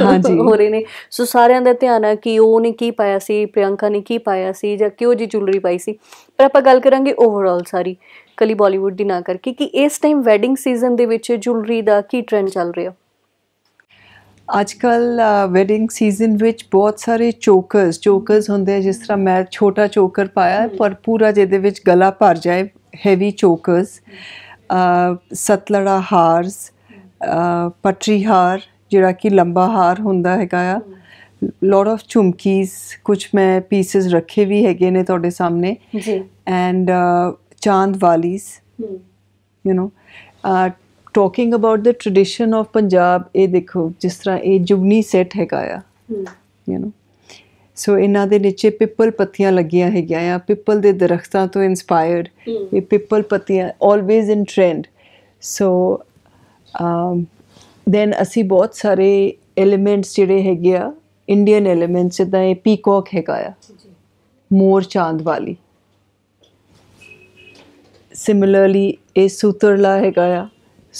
ਹਾਂਜੀ ਹੋ ਰਹੇ ਨੇ ਸੋ ਸਾਰਿਆਂ ਦਾ ਧਿਆਨ ਹੈ ਕਿ ਉਹ ਨੇ ਕੀ ਪਾਇਆ ਸੀ ਪ੍ਰਿਯੰਕਾ ਨੇ ਕੀ ਪਾਇਆ ਸੀ ਜਾਂ ਕਿਉਂ ਜੀ ਜੁਐਲਰੀ ਪਾਈ ਸੀ ਪਰ ਆਪਾਂ ਗੱਲ ਕਰਾਂਗੇ ਓਵਰਆਲ ਸਾਰੀ ਕਲੀ ਬਾਲੀਵੁੱਡ ਦੀ ਨਾ ਕਰਕੇ ਕਿ ਇਸ ਟਾਈਮ ਵੈਡਿੰਗ ਸੀਜ਼ਨ ਦੇ ਵਿੱਚ ਜੁਐਲਰੀ ਦਾ ਕੀ ਟ੍ਰੈਂਡ ਚੱਲ ਰਿਹਾ ਅੱਜ ਕੱਲ ਵੈਡਿੰਗ ਸੀਜ਼ਨ ਵਿੱਚ ਬਹੁਤ ਸਾਰੇ ਚੋਕਰਸ ਚੋਕਰਸ ਹੁੰਦੇ ਜਿਸ ਤਰ੍ਹਾਂ ਮੈਂ ਛੋਟਾ ਚੋਕਰ ਪਾਇਆ ਪਰ ਪੂਰਾ ਜਿਹਦੇ ਵਿੱਚ ਗਲਾ ਭਰ ਜਾਏ ਹੈਵੀ ਚੋਕਰਸ ਸਤਲੜਾ ਹਾਰਸ ਪਟਰੀ ਹਾਰ ਜਿਹੜਾ ਕਿ ਲੰਬਾ ਹਾਰ ਹੁੰਦਾ ਹੈਗਾ ਆ ਲੋਟ ਆਫ ਚੁੰਮਕੀਜ਼ ਕੁਝ ਮੈਂ ਪੀਸਸ ਰੱਖੇ ਵੀ ਹੈਗੇ ਨੇ ਤੁਹਾਡੇ ਸਾਹਮਣੇ ਜੀ ਐਂਡ ਚਾਂਦ ਵਾਲੀਸ you know talking about the tradition of Punjab ਇਹ ਦੇਖੋ ਜਿਸ ਤਰ੍ਹਾਂ ਇਹ ਜੁਗਨੀ ਸੈਟ ਹੈਗਾ ਆ ਯੂ نو ਸੋ ਇਹਨਾਂ ਦੇ ਨੀਚੇ ਪਿੱਪਲ ਪੱਤੀਆਂ ਲੱਗੀਆਂ ਹੈਗੀਆਂ ਆ ਪਿੱਪਲ ਦੇ ਦਰਖਤਾਂ ਤੋਂ ਇਨਸਪਾਇਰਡ ਇਹ ਪਿੱਪਲ ਪੱਤੀਆਂ always in trend so then ਅਸੀਂ ਬਹੁਤ ਸਾਰੇ ਐਲੀਮੈਂਟਸ ਜਿਹੜੇ ਹੈਗੇ ਆ ਇੰਡੀਅਨ ਐਲੀਮੈਂਟਸ ਜਿੱਦਾਂ ਇਹ ਪੀਕੌਕ ਹੈਗਾ ਆ ਮੋਰ ਚਾਂਦ ਵਾਲੀ ਸਿਮਿਲਰਲੀ ਇਹ ਸੂਤਰਲਾ ਹੈਗਾ ਆ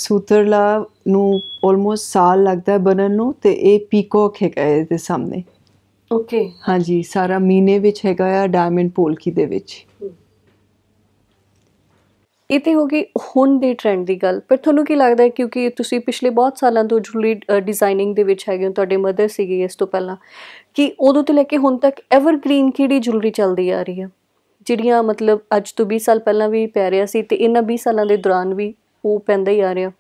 ਸੂਤਰਲਾ ਨੂੰ ਆਲਮੋਸਟ ਸਾਲ ਲੱਗਦਾ ਬਣਨ ਨੂੰ ਤੇ ਇਹ ਪੀਕੌਕ ਹੈਗਾ ਇਹਦੇ ਸਾਹਮਣੇ ਓਕੇ ਹਾਂਜੀ ਸਾਰਾ ਮੀਨੇ ਵਿੱਚ ਹੈਗਾ ਆ ਡਾਇਮੰਡ ਪੋਲਕੀ ਦੇ ਵਿੱਚ ਇਹ ਤੇ ਹੋ ਗਈ ਹੁਣ ਦੇ ਟ੍ਰੈਂਡ ਦੀ ਗੱਲ ਪਰ ਤੁਹਾਨੂੰ ਕੀ ਲੱਗਦਾ ਹੈ ਕਿਉਂਕਿ ਤੁਸੀਂ ਪਿਛਲੇ ਬਹੁਤ ਸਾਲਾਂ ਤੋਂ ਜੁਲੀ ਡਿਜ਼ਾਈਨਿੰਗ ਦੇ ਵਿੱਚ ਹੈਗੇ ਹੋ ਤੁਹਾਡੇ ਮਦਰ ਸੀਗੇ ਇਸ ਤੋਂ ਪਹਿਲਾਂ ਕਿ ਉਦੋਂ ਤੋਂ ਲੈ ਕੇ ਹੁਣ ਤੱਕ ਐਵਰਗ੍ਰੀਨ ਕਿਹੜੀ ਜੁਲਰੀ ਚੱਲਦੀ ਆ ਰਹੀ ਹੈ ਜਿਹੜੀਆਂ ਮਤਲਬ ਅੱਜ ਤੋਂ 20 ਸਾਲ ਪਹਿਲਾਂ ਵੀ ਪੈ ਰਿਆ ਸੀ ਤੇ ਇਹਨਾਂ 20 ਸਾਲਾਂ ਦੇ ਦੌਰਾਨ ਵੀ ਉਹ ਪੈਂਦਾ ਹੀ ਆ ਰਿਹਾ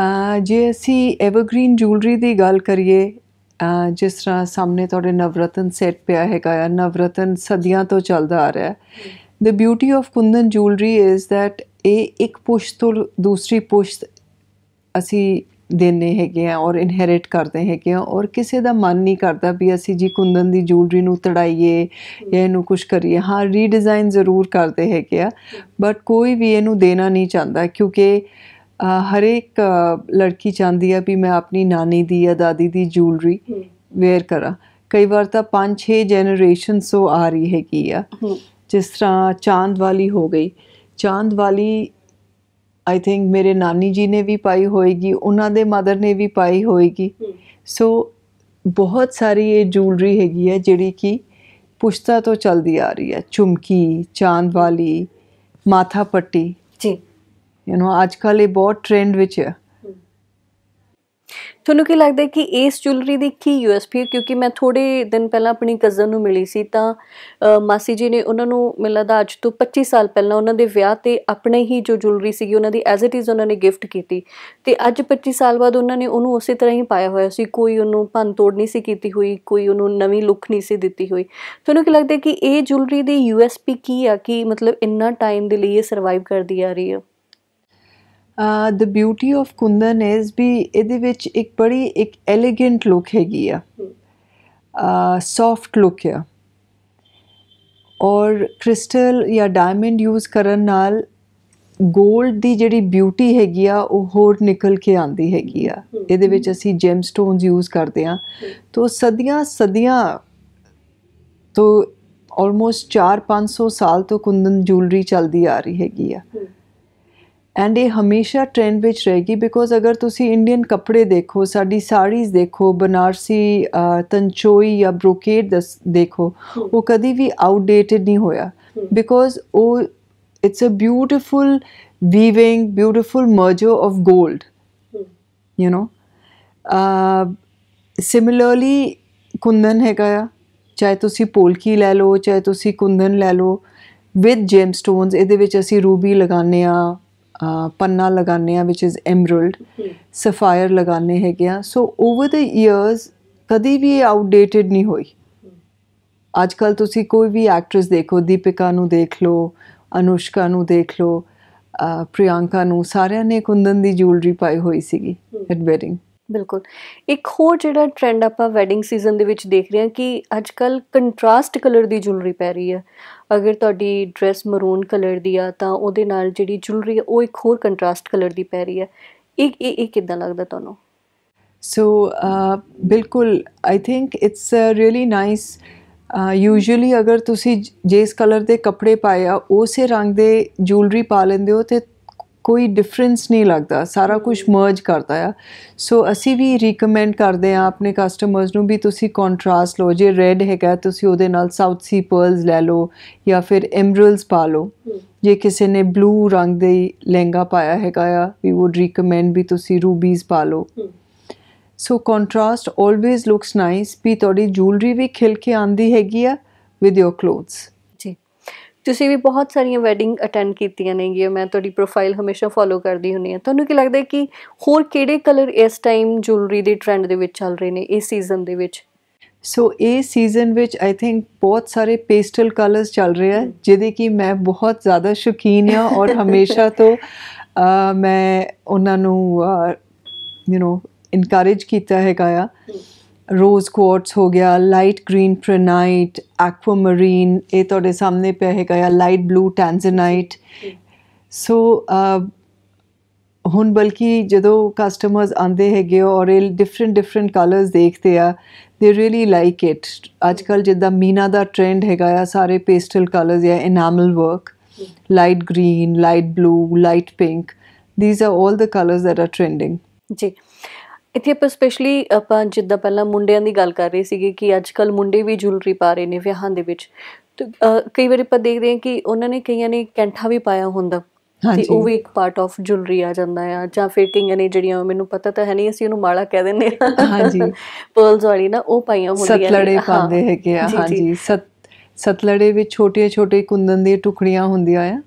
ਆ ਜੇ ਅਸੀਂ ਐਵਰਗ੍ਰੀਨ ਜੁਲਰੀ ਦੀ ਗੱਲ ਕਰੀਏ ਆ ਜਿਸ ਤਰ੍ਹਾਂ ਸਾਹਮਣੇ ਤੁਹਾਡੇ ਨਵਰਤਨ ਸੈੱਟ ਪਿਆ ਹੈਗਾ ਨਵਰਤਨ ਸਦੀਆਂ ਤੋਂ ਚੱਲਦਾ ਆ ਰਿਹਾ ਹੈ The beauty of Kundan jewelry is that ਇਹ ਇੱਕ ਪੁਸ਼ ਤੋਂ ਦੂਸਰੀ ਪੁਸ਼ ਅਸੀਂ ਦੇਨੇ ਹੈਗੇ ਆ ਔਰ ਇਨਹੈਰਿਟ ਕਰਦੇ ਹੈਗੇ ਆ ਔਰ ਕਿਸੇ ਦਾ ਮਨ ਨਹੀਂ ਕਰਦਾ ਵੀ ਅਸੀਂ ਜੀ ਕੁੰਦਨ ਦੀ ਜੂਲਰੀ ਨੂੰ ਤੜਾਈਏ ਜਾਂ ਇਹਨੂੰ ਕੁਝ ਕਰੀਏ ਹਾਂ ਰੀਡਿਜ਼ਾਈਨ ਜ਼ਰੂਰ ਕਰਦੇ ਹੈਗੇ ਆ ਬਟ ਕੋਈ ਵੀ ਇਹਨੂੰ ਦੇਣਾ ਨਹੀਂ ਚਾਹੁੰਦਾ ਕਿਉਂਕਿ ਹਰ ਇੱਕ ਲੜਕੀ ਚਾਹੁੰਦੀ ਆ ਵੀ ਮੈਂ ਆਪਣੀ ਨਾਨੀ ਦੀ ਜਾਂ ਦਾਦੀ ਦੀ ਜੂਲਰੀ ਵੇਅਰ ਕਰਾਂ ਕਈ ਵਾਰ ਤਾਂ 5-6 ਜਨਰੇਸ਼ਨ ਸੋ ਆ ਰਹੀ ਹੈਗੀ ਆ ਜਿਸ ਤਰ੍ਹਾਂ ਚਾਂਦ ਵਾਲੀ ਹੋ ਗਈ ਚਾਂਦ ਵਾਲੀ ਆਈ ਥਿੰਕ ਮੇਰੇ ਨਾਨੀ ਜੀ ਨੇ ਵੀ ਪਾਈ ਹੋਏਗੀ ਉਹਨਾਂ ਦੇ ਮਦਰ ਨੇ ਵੀ ਪਾਈ ਹੋਏਗੀ ਸੋ ਬਹੁਤ ਸਾਰੀ ਇਹ ਜੂਲਰੀ ਹੈਗੀ ਹੈ ਜਿਹੜੀ ਕਿ ਪੁਸ਼ਤਾ ਤੋਂ ਚੱਲਦੀ ਆ ਰਹੀ ਹੈ ਚੁੰਮਕੀ ਚਾਂਦ ਵਾਲੀ ਮਾਥਾ ਪੱਟੀ ਜੀ ਯੂ نو ਅੱਜ ਕੱਲ ਇਹ ਬਹੁਤ ਟ੍ਰੈਂਡ ਵਿੱਚ ਹੈ ਤੁਹਾਨੂੰ ਕੀ ਲੱਗਦਾ ਕਿ ਇਸ ਜੁਐਲਰੀ ਦੀ ਕੀ ਯੂਐਸਪੀ ਹੈ ਕਿਉਂਕਿ ਮੈਂ ਥੋੜੇ ਦਿਨ ਪਹਿਲਾਂ ਆਪਣੀ ਕਜ਼ਨ ਨੂੰ ਮਿਲੀ ਸੀ ਤਾਂ ਮਾਸੀ ਜੀ ਨੇ ਉਹਨਾਂ ਨੂੰ ਮਿਲਦਾ ਅੱਜ ਤੋਂ 25 ਸਾਲ ਪਹਿਲਾਂ ਉਹਨਾਂ ਦੇ ਵਿਆਹ ਤੇ ਆਪਣੇ ਹੀ ਜੋ ਜੁਐਲਰੀ ਸੀਗੀ ਉਹਨਾਂ ਦੀ ਐਜ਼ ਇਟ ਇਜ਼ ਉਹਨਾਂ ਨੇ ਗਿਫਟ ਕੀਤੀ ਤੇ ਅੱਜ 25 ਸਾਲ ਬਾਅਦ ਉਹਨਾਂ ਨੇ ਉਹਨੂੰ ਉਸੇ ਤਰ੍ਹਾਂ ਹੀ ਪਾਇਆ ਹੋਇਆ ਸੀ ਕੋਈ ਉਹਨੂੰ ਭੰਨ ਤੋੜ ਨਹੀਂ ਸੀ ਕੀਤੀ ਹੋਈ ਕੋਈ ਉਹਨੂੰ ਨਵੀਂ ਲੁੱਕ ਨਹੀਂ ਸੀ ਦਿੱਤੀ ਹੋਈ ਤੁਹਾਨੂੰ ਕੀ ਲੱਗਦਾ ਕਿ ਇਹ ਜੁਐਲਰੀ ਦੀ ਯੂਐਸਪੀ ਕੀ ਆ ਕਿ ਮਤਲਬ ਇੰਨਾ ਟਾਈਮ ਦੇ ਲਈ ਇਹ ਸਰਵਾਈਵ ਕਰਦੀ ਆ ਰਹੀ ਹੈ the beauty of kundan is ਵੀ ਇਹਦੇ ਵਿੱਚ ਇੱਕ ਬੜੀ ਇੱਕ ਐਲੀਗੈਂਟ ਲੁੱਕ ਹੈਗੀ ਆ ਸੌਫਟ ਲੁੱਕ ਆ ਔਰ ਕ੍ਰਿਸਟਲ ਜਾਂ ਡਾਇਮੰਡ ਯੂਜ਼ ਕਰਨ ਨਾਲ ਗੋਲਡ ਦੀ ਜਿਹੜੀ ਬਿਊਟੀ ਹੈਗੀ ਆ ਉਹ ਹੋਰ ਨਿਕਲ ਕੇ ਆਂਦੀ ਹੈਗੀ ਆ ਇਹਦੇ ਵਿੱਚ ਅਸੀਂ ਜੈਮ ਸਟੋਨਸ ਯੂਜ਼ ਕਰਦੇ ਆ ਤੋਂ ਸਦੀਆਂ ਸਦੀਆਂ ਤੋਂ ਆਲਮੋਸਟ 4-500 ਸਾਲ ਤੋਂ ਕੁੰਦਨ ਜੁਐਲਰੀ ਚੱਲਦੀ ਆ ਰਹੀ ਹੈਗੀ ਆ ਐਂਡ ਇਹ ਹਮੇਸ਼ਾ ਟ੍ਰੈਂਡ ਵਿੱਚ ਰਹੇਗੀ ਬਿਕੋਜ਼ ਅਗਰ ਤੁਸੀਂ ਇੰਡੀਅਨ ਕੱਪੜੇ ਦੇਖੋ ਸਾਡੀ ਸਾੜੀਜ਼ ਦੇਖੋ ਬਨਾਰਸੀ ਤੰਚੋਈ ਜਾਂ ਬ੍ਰੋਕੇਡ ਦੇਖੋ ਉਹ ਕਦੀ ਵੀ ਆਊਟਡੇਟਡ ਨਹੀਂ ਹੋਇਆ ਬਿਕੋਜ਼ ਉਹ it's a beautiful weaving beautiful merger of gold you know a similarly kundan ਹੈਗਾ ਆ ਚਾਹੇ ਤੁਸੀਂ ਪੋਲਕੀ ਲੈ ਲਓ ਚਾਹੇ ਤੁਸੀਂ ਕੁੰਦਨ ਲੈ ਲਓ ਵਿਦ ਜੇਮਸਟੋਨਸ ਇਹਦੇ ਵਿੱਚ ਅਸੀਂ ਰੂਬੀ ਲਗਾਉਂਦੇ ਆ ਪੰਨਾ ਲਗਾਉਂਦੇ ਆ ਵਿਚ ਇਜ਼ ਐਮਰਲਡ ਸਫਾਇਰ ਲਗਾਉਂਦੇ ਹੈਗੇ ਆ ਸੋ ਓਵਰ ਦ ਇਅਰਸ ਕਦੀ ਵੀ ਇਹ ਆਊਟਡੇਟਡ ਨਹੀਂ ਹੋਈ ਅੱਜ ਕੱਲ ਤੁਸੀਂ ਕੋਈ ਵੀ ਐਕਟ੍ਰੈਸ ਦੇਖੋ ਦੀਪਿਕਾ ਨੂੰ ਦੇਖ ਲਓ ਅਨੁਸ਼ਕਾ ਨੂੰ ਦੇਖ ਲਓ ਪ੍ਰਿਯੰਕਾ ਨੂੰ ਸਾਰਿਆਂ ਨੇ ਕੁੰਦਨ ਦੀ ਜੁਐਲਰੀ ਪਾਈ ਹੋਈ ਸੀਗੀ ਐਟ ਵੈਡਿੰਗ ਬਿਲਕੁਲ ਇੱਕ ਹੋਰ ਜਿਹੜਾ ਟ੍ਰੈਂਡ ਆਪਾਂ ਵੈਡਿੰਗ ਸੀਜ਼ਨ ਦੇ ਵਿੱਚ ਦੇਖ ਰਹੇ ਹਾਂ ਕਿ ਅੱਜ ਕੱਲ ਕੰਟਰਾਸਟ ਕਲਰ ਦੀ ਜੁਐਲਰੀ ਪੈ ਰਹੀ ਹੈ ਅਗਰ ਤੁਹਾਡੀ ਡਰੈਸ ਮਰੂਨ ਕਲਰ ਦੀ ਆ ਤਾਂ ਉਹਦੇ ਨਾਲ ਜਿਹੜੀ ਜੁਐਲਰੀ ਉਹ ਇੱਕ ਹੋਰ ਕੰਟਰਾਸਟ ਕਲਰ ਦੀ ਪੈ ਰਹੀ ਹੈ ਇਹ ਇਹ ਕਿਦਾਂ ਲੱਗਦਾ ਤੁਹਾਨੂੰ ਸੋ ਬਿਲਕੁਲ I think it's really nice usually ਅਗਰ ਤੁਸੀਂ ਜੇਸ ਕਲਰ ਦੇ ਕੱਪੜੇ ਪਾਇਆ ਉਸੇ ਰੰਗ ਦੇ ਜੁਐਲਰੀ ਪਾ ਲੈਂਦੇ ਹੋ ਤੇ ਕੋਈ ਡਿਫਰੈਂਸ ਨਹੀਂ ਲੱਗਦਾ ਸਾਰਾ ਕੁਝ ਮਰਜ ਕਰਦਾ ਆ ਸੋ ਅਸੀਂ ਵੀ ਰეკਮੈਂਡ ਕਰਦੇ ਆ ਆਪਣੇ ਕਸਟਮਰਸ ਨੂੰ ਵੀ ਤੁਸੀਂ ਕੰਟਰਾਸਟ ਲਓ ਜੇ ਰੈਡ ਹੈਗਾ ਤੁਸੀਂ ਉਹਦੇ ਨਾਲ ਸਾਊਥ ਸੀ ਪਰਲਸ ਲੈ ਲਓ ਜਾਂ ਫਿਰ ਐਮਰਲਸ ਪਾ ਲਓ ਜੇ ਕਿਸੇ ਨੇ ਬਲੂ ਰੰਗ ਦੇ ਲਹਿੰਗਾ ਪਾਇਆ ਹੈਗਾ ਆ ਵੀ ਵੁੱਡ ਰეკਮੈਂਡ ਵੀ ਤੁਸੀਂ ਰੂਬੀਜ਼ ਪਾ ਲਓ so contrast always looks nice ਵੀ ਤੁਹਾਡੀ ਜੁਐਲਰੀ ਵੀ ਖਿਲ ਕੇ ਆਂਦੀ ਹੈਗੀ ਆ ਵਿਦ ਯੋਰ ਕਲੋਥਸ ਤੁਸੀਂ ਵੀ ਬਹੁਤ ਸਾਰੀਆਂ ਵੈਡਿੰਗ ਅਟੈਂਡ ਕੀਤੀਆਂ ਨੇਗੀਆਂ ਮੈਂ ਤੁਹਾਡੀ ਪ੍ਰੋਫਾਈਲ ਹਮੇਸ਼ਾ ਫੋਲੋ ਕਰਦੀ ਹੁੰਨੀ ਆ ਤੁਹਾਨੂੰ ਕੀ ਲੱਗਦਾ ਕਿ ਹੋਰ ਕਿਹੜੇ ਕਲਰ ਇਸ ਟਾਈਮ ਜੁਐਲਰੀ ਦੇ ਟ੍ਰੈਂਡ ਦੇ ਵਿੱਚ ਚੱਲ ਰਹੇ ਨੇ ਇਸ ਸੀਜ਼ਨ ਦੇ ਵਿੱਚ ਸੋ ਇਹ ਸੀਜ਼ਨ ਵਿੱਚ ਆਈ ਥਿੰਕ ਬਹੁਤ ਸਾਰੇ ਪੇਸਟਲ ਕਲਰਸ ਚੱਲ ਰਹੇ ਆ ਜਿਹਦੇ ਕਿ ਮੈਂ ਬਹੁਤ ਜ਼ਿਆਦਾ ਸ਼ੌਕੀਨ ਆ ਔਰ ਹਮੇਸ਼ਾ ਤੋਂ ਮੈਂ ਉਹਨਾਂ ਨੂੰ ਯੂ نو ਇਨਕਰੇਜ ਕੀਤਾ ਹੈਗਾ ਆ ਰੋਜ਼ ਕੁਆਰਟਸ ਹੋ ਗਿਆ ਲਾਈਟ ਗ੍ਰੀਨ ਪ੍ਰਨਾਈਟ ਐਕਵਾਮਰੀਨ ਇਹ ਤੁਹਾਡੇ ਸਾਹਮਣੇ ਪਿਆ ਹੈਗਾ ਆ ਲਾਈਟ ਬਲੂ ਟੈਂਜ਼ਨਾਈਟ ਸੋ ਹੁਣ ਬਲਕਿ ਜਦੋਂ ਕਸਟਮਰਸ ਆਉਂਦੇ ਹੈਗੇ ਔਰ ਇਹ ਡਿਫਰੈਂਟ ਡਿਫਰੈਂਟ ਕਲਰਸ ਦੇਖਦੇ ਆ ਦੇ ਰੀਲੀ ਲਾਈਕ ਇਟ ਅੱਜ ਕੱਲ ਜਿੱਦਾਂ ਮੀਨਾ ਦਾ ਟ੍ਰੈਂਡ ਹੈਗਾ ਆ ਸਾਰੇ ਪੇਸਟਲ ਕਲਰਸ ਜਾਂ enamel work light green light blue light pink these are all the colours that are trending ਜੀ ਇੱਥੇ ਆਪਾਂ ਸਪੈਸ਼ਲੀ ਆਪਾਂ ਜਿੱਦਾਂ ਪਹਿਲਾਂ ਮੁੰਡਿਆਂ ਦੀ ਗੱਲ ਕਰ ਰਹੇ ਸੀਗੇ ਕਿ ਅੱਜ ਕੱਲ ਮੁੰਡੇ ਵੀ ਜੁਐਲਰੀ ਪਾ ਰਹੇ ਨੇ ਵਿਆਹਾਂ ਦੇ ਵਿੱਚ ਤੇ ਕਈ ਵਾਰੀ ਆਪਾਂ ਦੇਖਦੇ ਹਾਂ ਕਿ ਉਹਨਾਂ ਨੇ ਕਈਆਂ ਨੇ ਕੈਂਠਾ ਵੀ ਪਾਇਆ ਹੁੰਦਾ ਤੇ ਉਹ ਵੀ ਇੱਕ ਪਾਰਟ ਆਫ ਜੁਐਲਰੀ ਆ ਜਾਂਦਾ ਆ ਜਾਂ ਫਿਰ ਕਈਆਂ ਨੇ ਜਿਹੜੀਆਂ ਮੈਨੂੰ ਪਤਾ ਤਾਂ ਹੈ ਨਹੀਂ ਅਸੀਂ ਉਹਨੂੰ ਮਾਲਾ ਕਹਿ ਦਿੰਦੇ ਹਾਂ ਹਾਂਜੀ ਪਰਲਸ ਵਾਲੀ ਨਾ ਉਹ ਪਾਈਆਂ ਹੁੰਦੀਆਂ ਨੇ ਸਤਲੜੇ ਪਾਉਂਦੇ ਹੈਗੇ ਆ ਹਾਂਜੀ ਸਤ ਸਤਲੜੇ ਵਿੱਚ ਛੋਟੇ-ਛੋਟੇ ਕੁੰਦਨ ਦੀਆਂ ਟੁਕੜੀਆਂ ਹੁੰਦੀਆਂ ਆ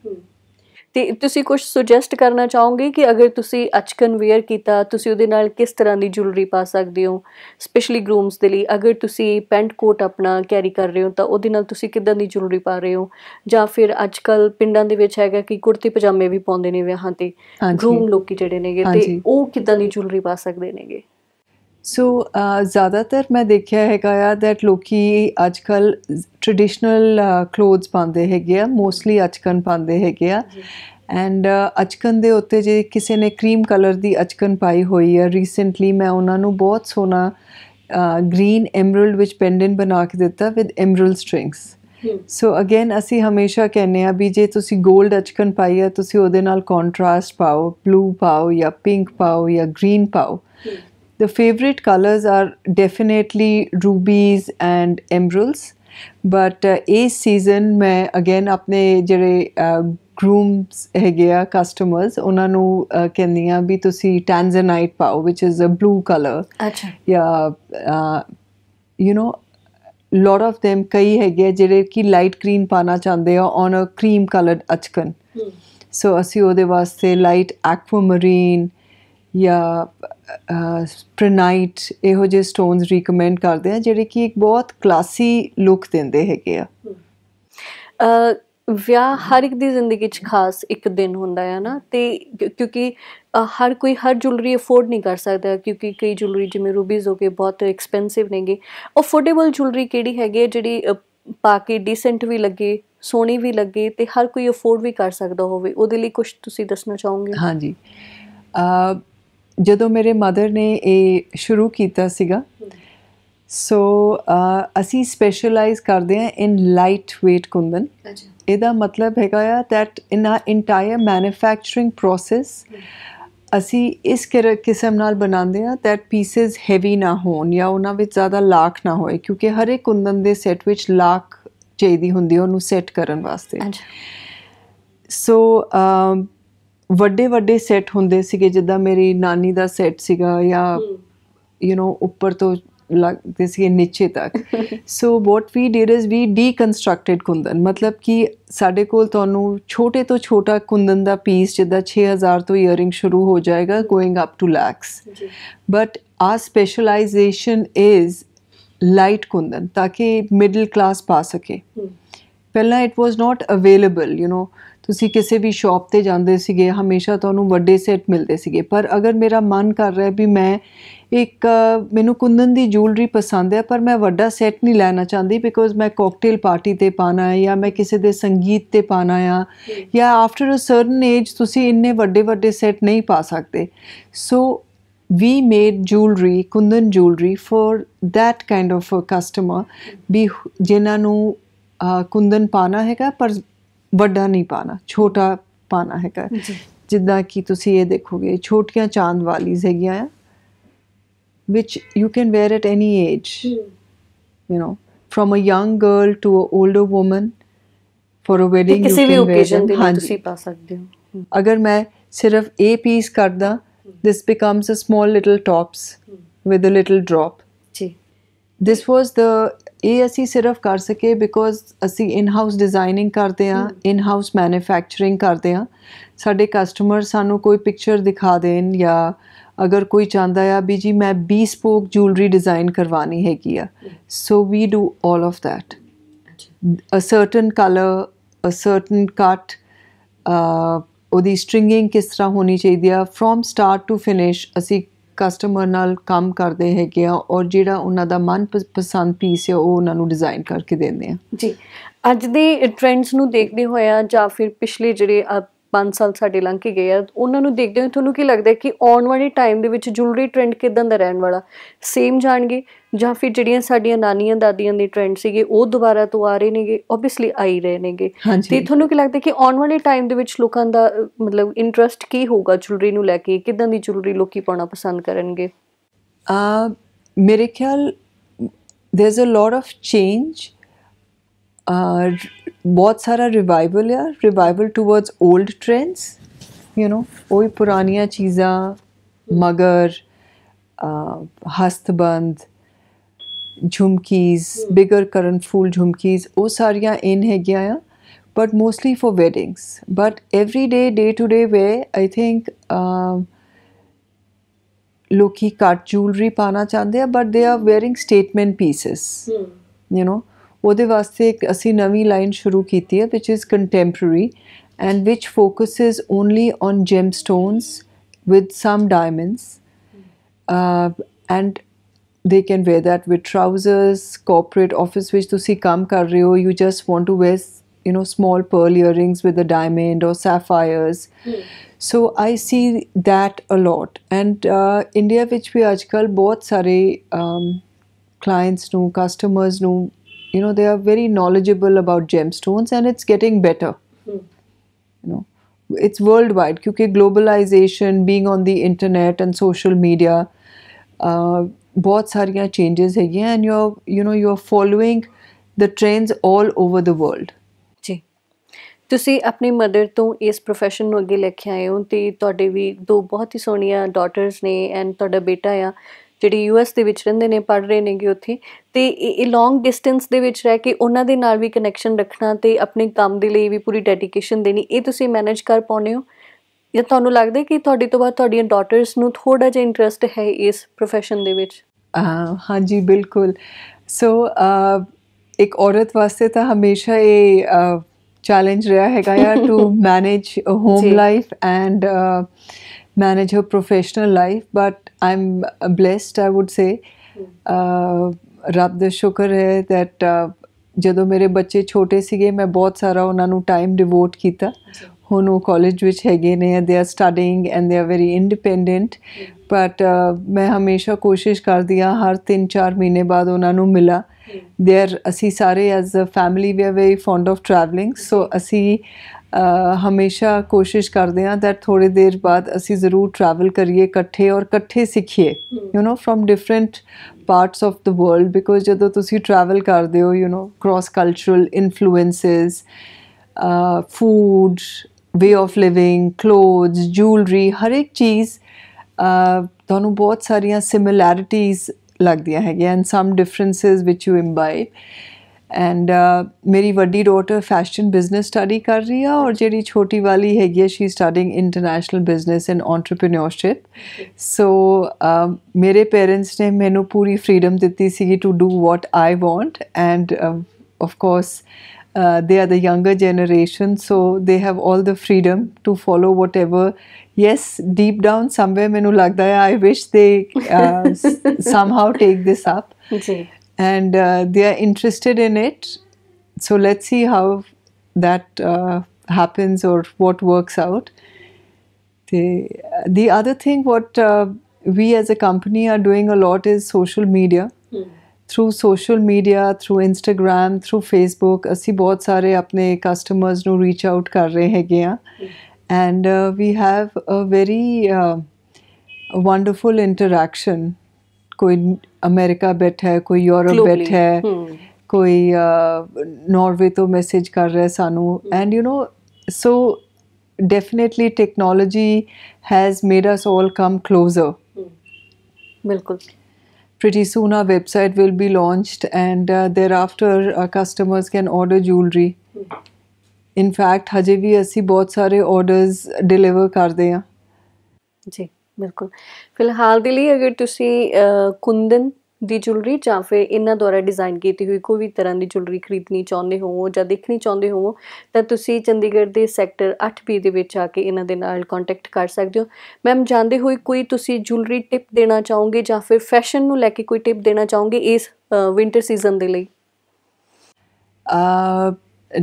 ਤੇ ਤੁਸੀਂ ਕੁਝ ਸੁਜੈਸਟ ਕਰਨਾ ਚਾਹੋਗੇ ਕਿ ਅਗਰ ਤੁਸੀਂ ਅਚਕਨ ਵੇਅਰ ਕੀਤਾ ਤੁਸੀਂ ਉਹਦੇ ਨਾਲ ਕਿਸ ਤਰ੍ਹਾਂ ਦੀ ਜੁਐਲਰੀ ਪਾ ਸਕਦੇ ਹੋ ਸਪੈਸ਼ਲੀ ਗਰੂਮਸ ਦੇ ਲਈ ਅਗਰ ਤੁਸੀਂ ਪੈਂਟ ਕੋਟ ਆਪਣਾ ਕੈਰੀ ਕਰ ਰਹੇ ਹੋ ਤਾਂ ਉਹਦੇ ਨਾਲ ਤੁਸੀਂ ਕਿਦਾਂ ਦੀ ਜੁਐਲਰੀ ਪਾ ਰਹੇ ਹੋ ਜਾਂ ਫਿਰ ਅੱਜਕੱਲ ਪਿੰਡਾਂ ਦੇ ਵਿੱਚ ਹੈਗਾ ਕਿ ਕੁੜਤੀ ਪਜਾਮੇ ਵੀ ਪਾਉਂਦੇ ਨੇ ਵਿਆਹਾਂ ਤੇ ਗਰੂਮ ਲੋਕੀ ਜਿਹੜੇ ਨੇਗੇ ਤੇ ਉਹ ਕਿਦਾਂ ਦੀ ਜੁਐਲਰੀ ਪਾ ਸਕਦੇ ਨੇਗੇ ਸੋ ਜ਼ਿਆਦਾਤਰ ਮੈਂ ਦੇਖਿਆ ਹੈਗਾ ਆ ਦੈਟ ਲੋਕੀ ਅੱਜਕਲ ਟ੍ਰੈਡੀਸ਼ਨਲ ਕਲੋਥਸ ਪਾਉਂਦੇ ਹੈਗੇ ਆ ਮੋਸਟਲੀ ਅਚਕਨ ਪਾਉਂਦੇ ਹੈਗੇ ਆ ਐਂਡ ਅਚਕਨ ਦੇ ਉੱਤੇ ਜੇ ਕਿਸੇ ਨੇ ਕਰੀਮ ਕਲਰ ਦੀ ਅਚਕਨ ਪਾਈ ਹੋਈ ਹੈ ਰੀਸੈਂਟਲੀ ਮੈਂ ਉਹਨਾਂ ਨੂੰ ਬਹੁਤ ਸੋਨਾ ਗ੍ਰੀਨ ਐਮਰਲਡ ਵਿੱਚ ਪੈਂਡੈਂਟ ਬਣਾ ਕੇ ਦਿੱਤਾ with emerald strings so again ਅਸੀਂ ਹਮੇਸ਼ਾ ਕਹਿੰਨੇ ਆ ਵੀ ਜੇ ਤੁਸੀਂ 골ਡ ਅਚਕਨ ਪਾਈ ਆ ਤੁਸੀਂ ਉਹਦੇ ਨਾਲ ਕੰਟਰਾਸਟ ਪਾਓ ਬਲੂ ਪਾਓ ਜਾਂ ਪਿੰਕ ਪਾਓ ਜਾਂ ਗ੍ਰੀਨ ਪਾਓ the favorite colors are definitely rubies and emeralds but uh, a season mein again apne jere uh, grooms hegeya customers onanu kendiyan bhi tusi tanzanite pao which is a blue color acha yeah uh, you know lot of them kai hegeya jere ki light green pana chahnde ha on a cream colored achkan hmm. so assi ode vaste light aquamarine ya ਪ੍ਰਨਾਈਟ ਇਹੋ ਜਿਹੇ stones recommend ਕਰਦੇ ਆ ਜਿਹੜੇ ਕਿ ਇੱਕ ਬਹੁਤ classy look ਦਿੰਦੇ ਹੈਗੇ ਆ ਅ ਵਿਆਹ ਹਰ ਇੱਕ ਦੀ ਜ਼ਿੰਦਗੀ 'ਚ ਖਾਸ ਇੱਕ ਦਿਨ ਹੁੰਦਾ ਹੈ ਨਾ ਤੇ ਕਿਉਂਕਿ ਹਰ ਕੋਈ ਹਰ ਜੁਐਲਰੀ ਅਫੋਰਡ ਨਹੀਂ ਕਰ ਸਕਦਾ ਕਿਉਂਕਿ ਕਈ ਜੁਐਲਰੀ ਜਿਵੇਂ ਰੂਬੀਜ਼ ਹੋ ਕੇ ਬਹੁਤ ਐਕਸਪੈਂਸਿਵ ਨੇਗੇ ਅਫੋਰਡੇਬਲ ਜੁਐਲਰੀ ਕਿਹੜੀ ਹੈਗੀ ਹੈ ਜਿਹੜੀ ਪਾ ਕੇ ਡੀਸੈਂਟ ਵੀ ਲੱਗੇ ਸੋਹਣੀ ਵੀ ਲੱਗੇ ਤੇ ਹਰ ਕੋਈ ਅਫੋਰਡ ਵੀ ਕਰ ਸਕਦਾ ਹੋਵੇ ਉਹਦੇ ਲਈ ਕੁਝ ਤੁਸੀਂ ਦੱਸਣਾ ਚਾਹੋਗੇ ਹਾਂਜੀ ਅ ਜਦੋਂ ਮੇਰੇ ਮਦਰ ਨੇ ਇਹ ਸ਼ੁਰੂ ਕੀਤਾ ਸੀਗਾ ਸੋ ਅਸੀਂ ਸਪੈਸ਼ਲਾਈਜ਼ ਕਰਦੇ ਹਾਂ ਇਨ ਲਾਈਟ weight ਕੁੰਦਨ ਇਹਦਾ ਮਤਲਬ ਹੈਗਾ ਆ ਥੈਟ ਇਨ ਆ ਇੰਟਾਇਰ ਮੈਨੂਫੈਕਚਰਿੰਗ ਪ੍ਰੋਸੈਸ ਅਸੀਂ ਇਸ ਕਿਸਮ ਨਾਲ ਬਣਾਉਂਦੇ ਆ ਥੈਟ ਪੀਸਸ ਹੈਵੀ ਨਾ ਹੋਣ ਜਾਂ ਉਹਨਾਂ ਵਿੱਚ ਜ਼ਿਆਦਾ ਲਾਖ ਨਾ ਹੋਏ ਕਿਉਂਕਿ ਹਰ ਇੱਕ ਕੁੰਦਨ ਦੇ ਸੈੱਟ ਵਿੱਚ ਲਾਖ ਚਾਹੀਦੀ ਹੁੰਦੀ ਉਹਨੂੰ ਸੈੱਟ ਕਰਨ ਵਾਸਤੇ ਸੋ ਵੱਡੇ ਵੱਡੇ ਸੈੱਟ ਹੁੰਦੇ ਸੀਗੇ ਜਿੱਦਾਂ ਮੇਰੀ ਨਾਨੀ ਦਾ ਸੈੱਟ ਸੀਗਾ ਜਾਂ ਯੂ نو ਉੱਪਰ ਤੋਂ ਲੱਗਦੇ ਸੀ ਨੀਚੇ ਤੱਕ ਸੋ ਵਾਟ ਵੀ ਡਿਡ ਇਜ਼ ਵੀ ਡੀਕਨਸਟਰਕਟਡ ਕੁੰਦਨ ਮਤਲਬ ਕਿ ਸਾਡੇ ਕੋਲ ਤੁਹਾਨੂੰ ਛੋਟੇ ਤੋਂ ਛੋਟਾ ਕੁੰਦਨ ਦਾ ਪੀਸ ਜਿੱਦਾਂ 6000 ਤੋਂ ਇਅਰਿੰਗ ਸ਼ੁਰੂ ਹੋ ਜਾਏਗਾ going up to lakhs but a specialisation is light kundan ਤਾਂ ਕਿ ਮਿਡਲ ਕਲਾਸ ਪਾ ਸਕੇ ਪਹਿਲਾਂ it was not available you know ਤੁਸੀਂ ਕਿਸੇ ਵੀ ਸ਼ਾਪ ਤੇ ਜਾਂਦੇ ਸੀਗੇ ਹਮੇਸ਼ਾ ਤੁਹਾਨੂੰ ਵੱਡੇ ਸੈੱਟ ਮਿਲਦੇ ਸੀਗੇ ਪਰ ਅਗਰ ਮੇਰਾ ਮਨ ਕਰ ਰਿਹਾ ਵੀ ਮੈਂ ਇੱਕ ਮੈਨੂੰ ਕੁੰਦਨ ਦੀ ਜੁਐਲਰੀ ਪਸੰਦ ਹੈ ਪਰ ਮੈਂ ਵੱਡਾ ਸੈੱਟ ਨਹੀਂ ਲੈਣਾ ਚਾਹੁੰਦੀ ਬਿਕੋਜ਼ ਮੈਂ ਕਾਕਟੇਲ ਪਾਰਟੀ ਤੇ ਪਾਣਾ ਹੈ ਜਾਂ ਮੈਂ ਕਿਸੇ ਦੇ ਸੰਗੀਤ ਤੇ ਪਾਣਾ ਆ ਜਾਂ ਆਫਟਰ ਅ ਸਰਟਨ ਏਜ ਤੁਸੀਂ ਇੰਨੇ ਵੱਡੇ ਵੱਡੇ ਸੈੱਟ ਨਹੀਂ ਪਾ ਸਕਦੇ ਸੋ we made jewelry kundan jewelry for that kind of a customer ਵੀ ਜਿਨ੍ਹਾਂ ਨੂੰ ਕੁੰਦਨ ਪਾਣਾ ਹੈਗਾ ਪਰ ਵੱਡਾ ਨਹੀਂ ਪਾਣਾ ਛੋਟਾ ਪਾਣਾ ਹੈਗਾ ਜਿੱਦਾਂ ਕਿ ਤੁਸੀਂ ਇਹ ਦੇਖੋਗੇ ਛੋਟੀਆਂ ਚਾਂਦ ਵਾਲੀਜ਼ ਹੈਗੀਆਂ ਆ which you can wear at any age mm. you know from a young girl to an older woman for a wedding you can wear them हाँ जी पा सकते हो अगर मैं सिर्फ ए पीस कर दा this becomes a small little tops with a little drop ji this was the ਇਹ ਅਸੀਂ ਸਿਰਫ ਕਰ ਸਕੇ ਬਿਕੋਜ਼ ਅਸੀਂ ਇਨ ਹਾਊਸ ਡਿਜ਼ਾਈਨਿੰਗ ਕਰਦੇ ਆ ਇਨ ਹਾਊਸ ਮੈਨੂਫੈਕਚਰਿੰਗ ਕਰਦੇ ਆ ਸਾਡੇ ਕਸਟਮਰ ਸਾਨੂੰ ਕੋਈ ਪਿਕਚਰ ਦਿਖਾ ਦੇਣ ਜਾਂ ਅਗਰ ਕੋਈ ਚਾਹੁੰਦਾ ਆ ਵੀ ਜੀ ਮੈਂ ਬੀ ਸਪੋਕ ਜੁਐਲਰੀ ਡਿਜ਼ਾਈਨ ਕਰਵਾਣੀ ਹੈਗੀ ਆ so we do 올 of that a certain colour a certain cut ਉਹਦੀ ਸਟ੍ਰਿੰਗਿੰਗ ਕਿਸ ਤਰ੍ਹਾਂ ਹੋਣੀ ਚਾਹੀਦੀ ਆ ਫਰੋਮ ਸਟਾਰਟ ਟੂ ਫਿਨਿਸ਼ ਅਸੀਂ ਕਸਟਮਰ ਨਾਲ ਕੰਮ ਕਰਦੇ ਹੈਗੇ ਆ ਔਰ ਜਿਹੜਾ ਉਹਨਾਂ ਦਾ ਮਨ ਪਸੰਦ ਪੀਸ ਹੈ ਉਹ ਉਹਨਾਂ ਨੂੰ ਡਿਜ਼ਾਈਨ ਕਰਕੇ ਦਿੰਦੇ ਆ ਜੀ ਅੱਜ ਦੇ ਟ੍ਰੈਂਡਸ ਨੂੰ ਦੇਖਦੇ ਹੋਇਆ ਜਾਂ ਫਿਰ ਪਿਛਲੇ ਜਿਹੜੇ 5 ਸਾਲ ਸਾਡੇ ਲੰਘ ਕੇ ਗਏ ਆ ਉਹਨਾਂ ਨੂੰ ਦੇਖਦੇ ਹੋਏ ਤੁਹਾਨੂੰ ਕੀ ਲੱਗਦਾ ਕਿ ਆਉਣ ਵਾਲੇ ਟਾਈਮ ਦੇ ਵਿੱਚ ਜੁਐਲਰੀ ਟ੍ਰੈਂਡ ਕਿਦਾਂ ਦਾ ਰਹਿਣ ਵਾਲਾ ਸੇਮ ਜਾਣਗੇ ਜਾਂ ਫਿਰ ਜਿਹੜੀਆਂ ਸਾਡੀਆਂ ਨਾਨੀਆਂ ਦਾਦੀਆਂ ਦੇ ਟ੍ਰੈਂਡ ਸੀਗੇ ਉਹ ਦੁਬਾਰਾ ਤੋਂ ਆ ਰਹੇ ਨੇਗੇ ਆਬਵੀਅਸਲੀ ਆਈ ਰਹੇ ਨੇਗੇ ਤੇ ਤੁਹਾਨੂੰ ਕੀ ਲੱਗਦਾ ਕਿ ਆਉਣ ਵਾਲੇ ਟਾਈਮ ਦੇ ਵਿੱਚ ਲੋਕਾਂ ਦਾ ਮਤਲਬ ਇੰਟਰਸਟ ਕੀ ਹੋਊਗਾ ਜੁਐਲਰੀ ਨੂੰ ਲੈ ਕੇ ਕਿਦਾਂ ਦੀ ਜੁਐਲਰੀ ਲੋਕੀ ਪਾਉਣਾ ਪਸੰਦ ਕਰਨਗੇ ਆ ਮੇਰੇ ਖਿਆਲ there's a lot of change ਆ बहुत सारा रिवाइवल या revival towards old trends you know वही पुरानिया चीज़ा मगर हस्तबंद झुमकीज बिगर करण फूल झुमकीज वो सारिया इन है गया but mostly for weddings but every day day to day way I think लोग कट जूलरी पाना चाहते हैं but they are wearing statement pieces you know ਉਹਦੇ ਵਾਸਤੇ ਇੱਕ ਅਸੀਂ ਨਵੀਂ ਲਾਈਨ ਸ਼ੁਰੂ ਕੀਤੀ ਹੈ which is contemporary and which focuses only on gemstones with some diamonds uh, and they can wear that with trousers corporate office which ਤੁਸੀਂ ਕੰਮ ਕਰ ਰਹੇ ਹੋ you just want to wear you know small pearl earrings with a diamond or sapphires so i see that a lot and uh, india which we aajkal bahut sare um, clients ਨੂੰ customers ਨੂੰ you know they are very knowledgeable about gemstones and it's getting better mm. you know it's worldwide because globalization being on the internet and social media uh, बहुत changes है ये and you're you know you're following the trends all over the world to ਤੁਸੀਂ ਆਪਣੀ mother ਤੋਂ ਇਸ profession ਨੂੰ ਅੱਗੇ ਲੈ ਕੇ ਆਏ ਹੋ ਤੇ ਤੁਹਾਡੇ ਵੀ ਦੋ ਬਹੁਤ ਹੀ ਸੋਹਣੀਆਂ daughters ਨੇ ਐਂਡ ਤੁਹਾਡਾ ਬੇਟਾ ਆ ਜਿਹੜੇ ਯੂਐਸ ਦੇ ਵਿੱਚ ਰਹਿੰਦੇ ਨੇ ਪੜ ਰਹੇ ਨੇਗੇ ਉੱਥੇ ਤੇ ਇਹ ਲੌਂਗ ਡਿਸਟੈਂਸ ਦੇ ਵਿੱਚ ਰਹਿ ਕੇ ਉਹਨਾਂ ਦੇ ਨਾਲ ਵੀ ਕਨੈਕਸ਼ਨ ਰੱਖਣਾ ਤੇ ਆਪਣੇ ਕੰਮ ਦੇ ਲਈ ਵੀ ਪੂਰੀ ਡੈਡੀਕੇਸ਼ਨ ਦੇਣੀ ਇਹ ਤੁਸੀਂ ਮੈਨੇਜ ਕਰ ਪਾਉਨੇ ਹੋ ਜਾਂ ਤੁਹਾਨੂੰ ਲੱਗਦਾ ਕਿ ਤੁਹਾਡੇ ਤੋਂ ਬਾਅਦ ਤੁਹਾਡੀਆਂ ਡਾਟਰਸ ਨੂੰ ਥੋੜਾ ਜਿਹਾ ਇੰਟਰਸਟ ਹੈ ਇਸ profession ਦੇ ਵਿੱਚ ਹਾਂਜੀ ਬਿਲਕੁਲ ਸੋ ਇੱਕ ਔਰਤ ਵਾਸਤੇ ਤਾਂ ਹਮੇਸ਼ਾ ਇਹ ਚੈਲੰਜ ਰਿਹਾ ਹੈਗਾ ਯਾਰ to manage home life and manage her professional life, but I'm blessed, I would say. ਰੱਬ ਦਾ ਸ਼ੁਕਰ ਹੈ that ਜਦੋਂ ਮੇਰੇ ਬੱਚੇ ਛੋਟੇ ਸੀਗੇ ਮੈਂ ਬਹੁਤ ਸਾਰਾ ਉਹਨਾਂ ਨੂੰ ਟਾਈਮ ਡਿਵੋਟ ਕੀਤਾ ਹੁਣ ਉਹ ਕਾਲਜ ਵਿੱਚ ਹੈਗੇ ਨੇ they are studying and they are very independent but ਮੈਂ ਹਮੇਸ਼ਾ ਕੋਸ਼ਿਸ਼ ਕਰਦੀ ਆ ਹਰ 3-4 ਮਹੀਨੇ ਬਾਅਦ ਉਹਨਾਂ ਨੂੰ ਮਿਲਾ ਦੇਰ ਅਸੀਂ ਸਾਰੇ as a family we are very fond of travelling so ਅਸੀਂ ਹਮੇਸ਼ਾ ਕੋਸ਼ਿਸ਼ ਕਰਦੇ ਹਾਂ ਥੈਟ ਥੋੜੇ ਦੇਰ ਬਾਅਦ ਅਸੀਂ ਜ਼ਰੂਰ ਟਰੈਵਲ ਕਰੀਏ ਇਕੱਠੇ ਔਰ ਇਕੱਠੇ ਸਿੱਖੀਏ you know from different parts of the world because ਜਦੋਂ ਤੁਸੀਂ ਟਰੈਵਲ ਕਰਦੇ ਹੋ you know cross cultural influences food way of living clothes jewellery ਹਰ ਇੱਕ ਚੀਜ਼ ਤੁਹਾਨੂੰ ਬਹੁਤ ਸਾਰੀਆਂ ਸਿਮਿਲੈਰਿਟੀਜ਼ ਲੱਗਦੀਆਂ ਹੈਗੀਆਂ ਐਂਡ ਸਮ ਡਿਫਰੈਂਸਸ ਵਿਚ ਯੂ ਇੰਬਾਈਬ ਐਂਡ ਮੇਰੀ ਵੱਡੀ ਡਾਟਰ ਫੈਸ਼ਨ ਬਿਜ਼ਨਸ ਸਟੱਡੀ ਕਰ ਰਹੀ ਆ ਔਰ ਜਿਹੜੀ ਛੋਟੀ ਵਾਲੀ ਹੈਗੀ business ਸੀ entrepreneurship. International business and entrepreneurship ਸ ਮਰ ਪਰਟਸ do what I want and of course they are the younger generation, so they have all the freedom to follow whatever. Yes, deep down somewhere, menu lagda I wish they uh, somehow take this up and uh, they are interested in it. So let's see how that uh, happens or what works out. The, the other thing, what uh, we as a company are doing a lot is social media. Hmm. Through social media, through Instagram, through Facebook, ਅਸੀਂ ਬਹੁਤ ਸਾਰੇ ਆਪਣੇ customers ਨੂੰ reach out ਕਰ ਰਹੇ ਹੈਗੇ ਆ and we have a very wonderful interaction ਕੋਈ ਅਮਰੀਕਾ ਬੈਠਾ ਹੈ ਕੋਈ ਯੂਰਪ ਬੈਠਾ ਹੈ ਕੋਈ ਨਾਰਵੇ ਤੋਂ ਮੈਸੇਜ ਕਰ ਰਿਹਾ ਸਾਨੂੰ and you know so definitely technology has made us all come closer ਬਿਲਕੁਲ pretty soon our website will be launched and uh, thereafter our customers can order jewelry in fact ਹਜੇ ਵੀ ਅਸੀਂ ਬਹੁਤ ਸਾਰੇ orders deliver ਕਰਦੇ ਆ ਜੀ ਬਿਲਕੁਲ ਫਿਲਹਾਲ ਦੇ ਲਈ ਅਗਰ ਤੁਸੀਂ ਕੁੰਦਨ ਦੀ ਜੁਲਰੀ ਜਾਂ ਫਿਰ ਇਹਨਾਂ ਦੁਆਰਾ ਡਿਜ਼ਾਈਨ ਕੀਤੀ ਹੋਈ ਕੋਈ ਵੀ ਤਰ੍ਹਾਂ ਦੀ ਜੁਲਰੀ ਖਰੀਦਣੀ ਚਾਹੁੰਦੇ ਹੋ ਜਾਂ ਦੇਖਣੀ ਚਾਹੁੰਦੇ ਹੋ ਤਾਂ ਤੁਸੀਂ ਚੰਡੀਗੜ੍ਹ ਦੇ ਸੈਕਟਰ 8B ਦੇ ਵਿੱਚ ਆ ਕੇ ਇਹਨਾਂ ਦੇ ਨਾਲ ਕੰਟੈਕਟ ਕਰ ਸਕਦੇ ਹੋ ਮੈਮ ਜਾਂਦੇ ਹੋਏ ਕੋਈ ਤੁਸੀਂ ਜੁਲਰੀ ਟਿਪ ਦੇਣਾ ਚਾਹੋਗੇ ਜਾਂ ਫਿਰ ਫੈਸ਼ਨ ਨੂੰ ਲੈ ਕੇ ਕੋਈ ਟਿਪ ਦੇਣਾ ਚਾਹੋਗੇ ਇਸ ਵਿంటర్ ਸੀਜ਼ਨ ਦੇ ਲਈ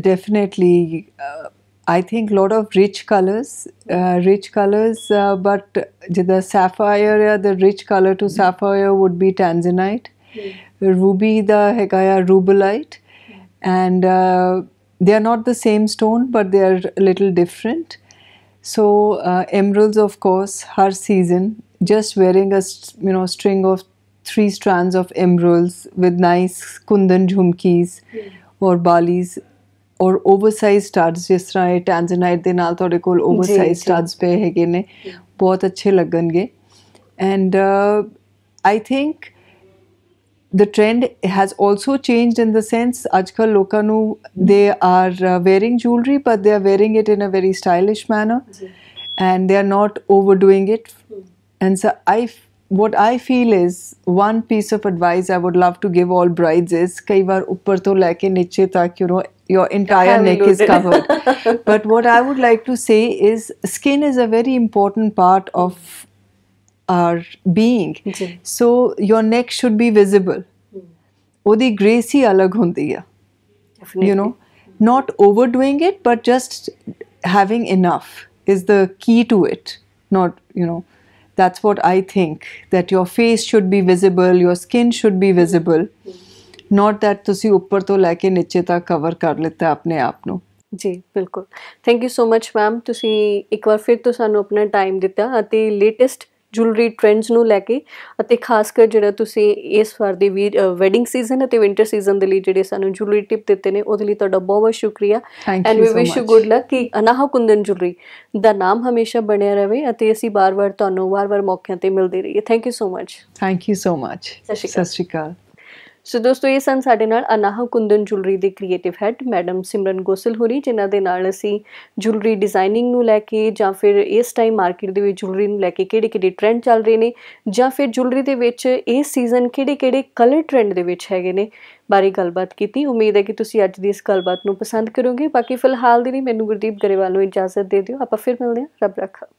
definitely I think a lot of rich colors, uh, rich colors, uh, but the sapphire, uh, the rich color to sapphire would be tanzanite. Hmm. Ruby, the hegaya uh, rubellite. And uh, they are not the same stone, but they are a little different. So uh, emeralds, of course, her season, just wearing a you know string of three strands of emeralds with nice kundan jhumkis hmm. or balis ਔਰ oversize stars ਜਿਸ ਤਰ੍ਹਾਂ ਇਹ ਟੈਂਜ਼ਨਾਈਟ ਦੇ ਨਾਲ ਤੁਹਾਡੇ ਕੋਲ oversize stars ਪਏ ਹੈਗੇ ਨੇ ਬਹੁਤ ਅੱਛੇ ਲੱਗਣਗੇ and I think the trend has also changed in the sense ajkal lokanu they are uh, wearing jewelry but they are wearing it in a very stylish manner and they are not overdoing it and so i what i feel is one piece of advice i would love to give all brides is kai var upar to leke niche tak you know your entire neck is covered. but what I would like to say is skin is a very important part of our being. Okay. So your neck should be visible. ਉਹਦੀ grace ਹੀ ਅਲੱਗ ਹੁੰਦੀ You know, not overdoing it but just having enough is the key to it not you know that's what i think that your face should be visible your skin should be visible mm. Not that ਤੁਸੀਂ ਉੱਪਰ ਤੋਂ ਲੈ ਕੇ ਨੀਚੇ ਤੱਕ cover ਕਰ ਲਿੱਤਾ ਆਪਣੇ ਆਪ ਨੂੰ ਜੀ ਬਿਲਕੁਲ thank you so much ma'am ਤੁਸੀਂ ਇੱਕ ਵਾਰ ਫਿਰ ਤੋਂ ਸਾਨੂੰ ਆਪਣਾ ਟਾਈਮ ਦਿੱਤਾ ਅਤੇ ਲੇਟੈਸਟ ਜੁਐਲਰੀ ਟ੍ਰੈਂਡਸ ਨੂੰ ਲੈ ਕੇ ਅਤੇ ਖਾਸ ਕਰ ਜਿਹੜਾ ਤੁਸੀਂ ਇਸ ਵਾਰ ਦੇ ਵੈਡਿੰਗ ਸੀਜ਼ਨ ਅਤੇ ਵਿంటర్ ਸੀਜ਼ਨ ਦੇ ਲਈ ਜਿਹੜੇ ਸਾਨੂੰ ਜੁਐਲਰੀ ਟਿਪ ਦਿੱਤੇ ਨੇ ਉਹਦੇ ਲਈ ਤੁਹਾਡਾ ਬਹੁਤ ਬਹੁਤ ਸ਼ੁਕਰੀਆ and we wish you good luck ਕਿ ਅਨਾਹਾ ਕੁੰਦਨ ਜੁਐਲਰੀ ਦਾ ਨਾਮ ਹਮੇਸ਼ਾ ਬਣਿਆ ਰਹੇ ਅਤੇ ਅਸੀਂ ਬਾਰ-ਬਾਰ ਤੁਹਾਨੂੰ ਵਾਰ-ਵਾਰ ਮੌਕਿਆਂ ਤੇ ਮਿਲਦੇ ਰਹੀਏ thank you so much thank you so much ਸਤਿ ਸ਼੍ਰੀ ਅਕਾਲ ਸੋ ਦੋਸਤੋ ਇਹ ਸਨ ਸਾਡੇ ਨਾਲ ਅਨਾਹ ਕੁੰਦਨ ਜੁਲਰੀ ਦੇ creative head madam Simran Gosal ਹੋਰੀ ਜਿਨ੍ਹਾਂ ਦੇ ਨਾਲ ਅਸੀਂ ਜੁਲਰੀ ਡਿਜ਼ਾਈਨਿੰਗ ਨੂੰ ਲੈ ਕੇ ਜਾਂ ਫਿਰ ਇਸ ਟਾਈਮ ਮਾਰਕੀਟ ਦੇ ਵਿੱਚ ਜੁਲਰੀ ਨੂੰ ਲੈ ਕੇ ਕਿਹੜੇ-ਕਿਹੜੇ ਟ੍ਰੈਂਡ ਚੱਲ ਰਹੇ ਨੇ ਜਾਂ ਫਿਰ ਜੁਲਰੀ ਦੇ ਵਿੱਚ ਇਸ ਸੀਜ਼ਨ ਕਿਹੜੇ-ਕਿਹੜੇ ਕਲਰ ਟ੍ਰੈਂਡ ਦੇ ਵਿੱਚ ਹੈਗੇ ਨੇ ਬਾਰੇ ਗੱਲਬਾਤ ਕੀਤੀ ਉਮੀਦ ਹੈ ਕਿ ਤੁਸੀਂ ਅੱਜ ਦੀ ਇਸ ਗੱਲਬਾਤ ਨੂੰ ਪਸੰਦ ਕਰੋਗੇ ਬਾਕੀ ਫਿਲਹਾਲ ਦੇ ਲਈ ਮੈਨੂੰ ਗੁਰਦੀਪ ਗਰੇਵਾਲ ਨੂੰ ਇਜਾਜ਼ਤ ਦੇ ਦਿਓ ਆਪਾਂ ਫਿਰ ਮਿਲਦੇ ਹਾਂ ਰੱਬ ਰੱਖਾ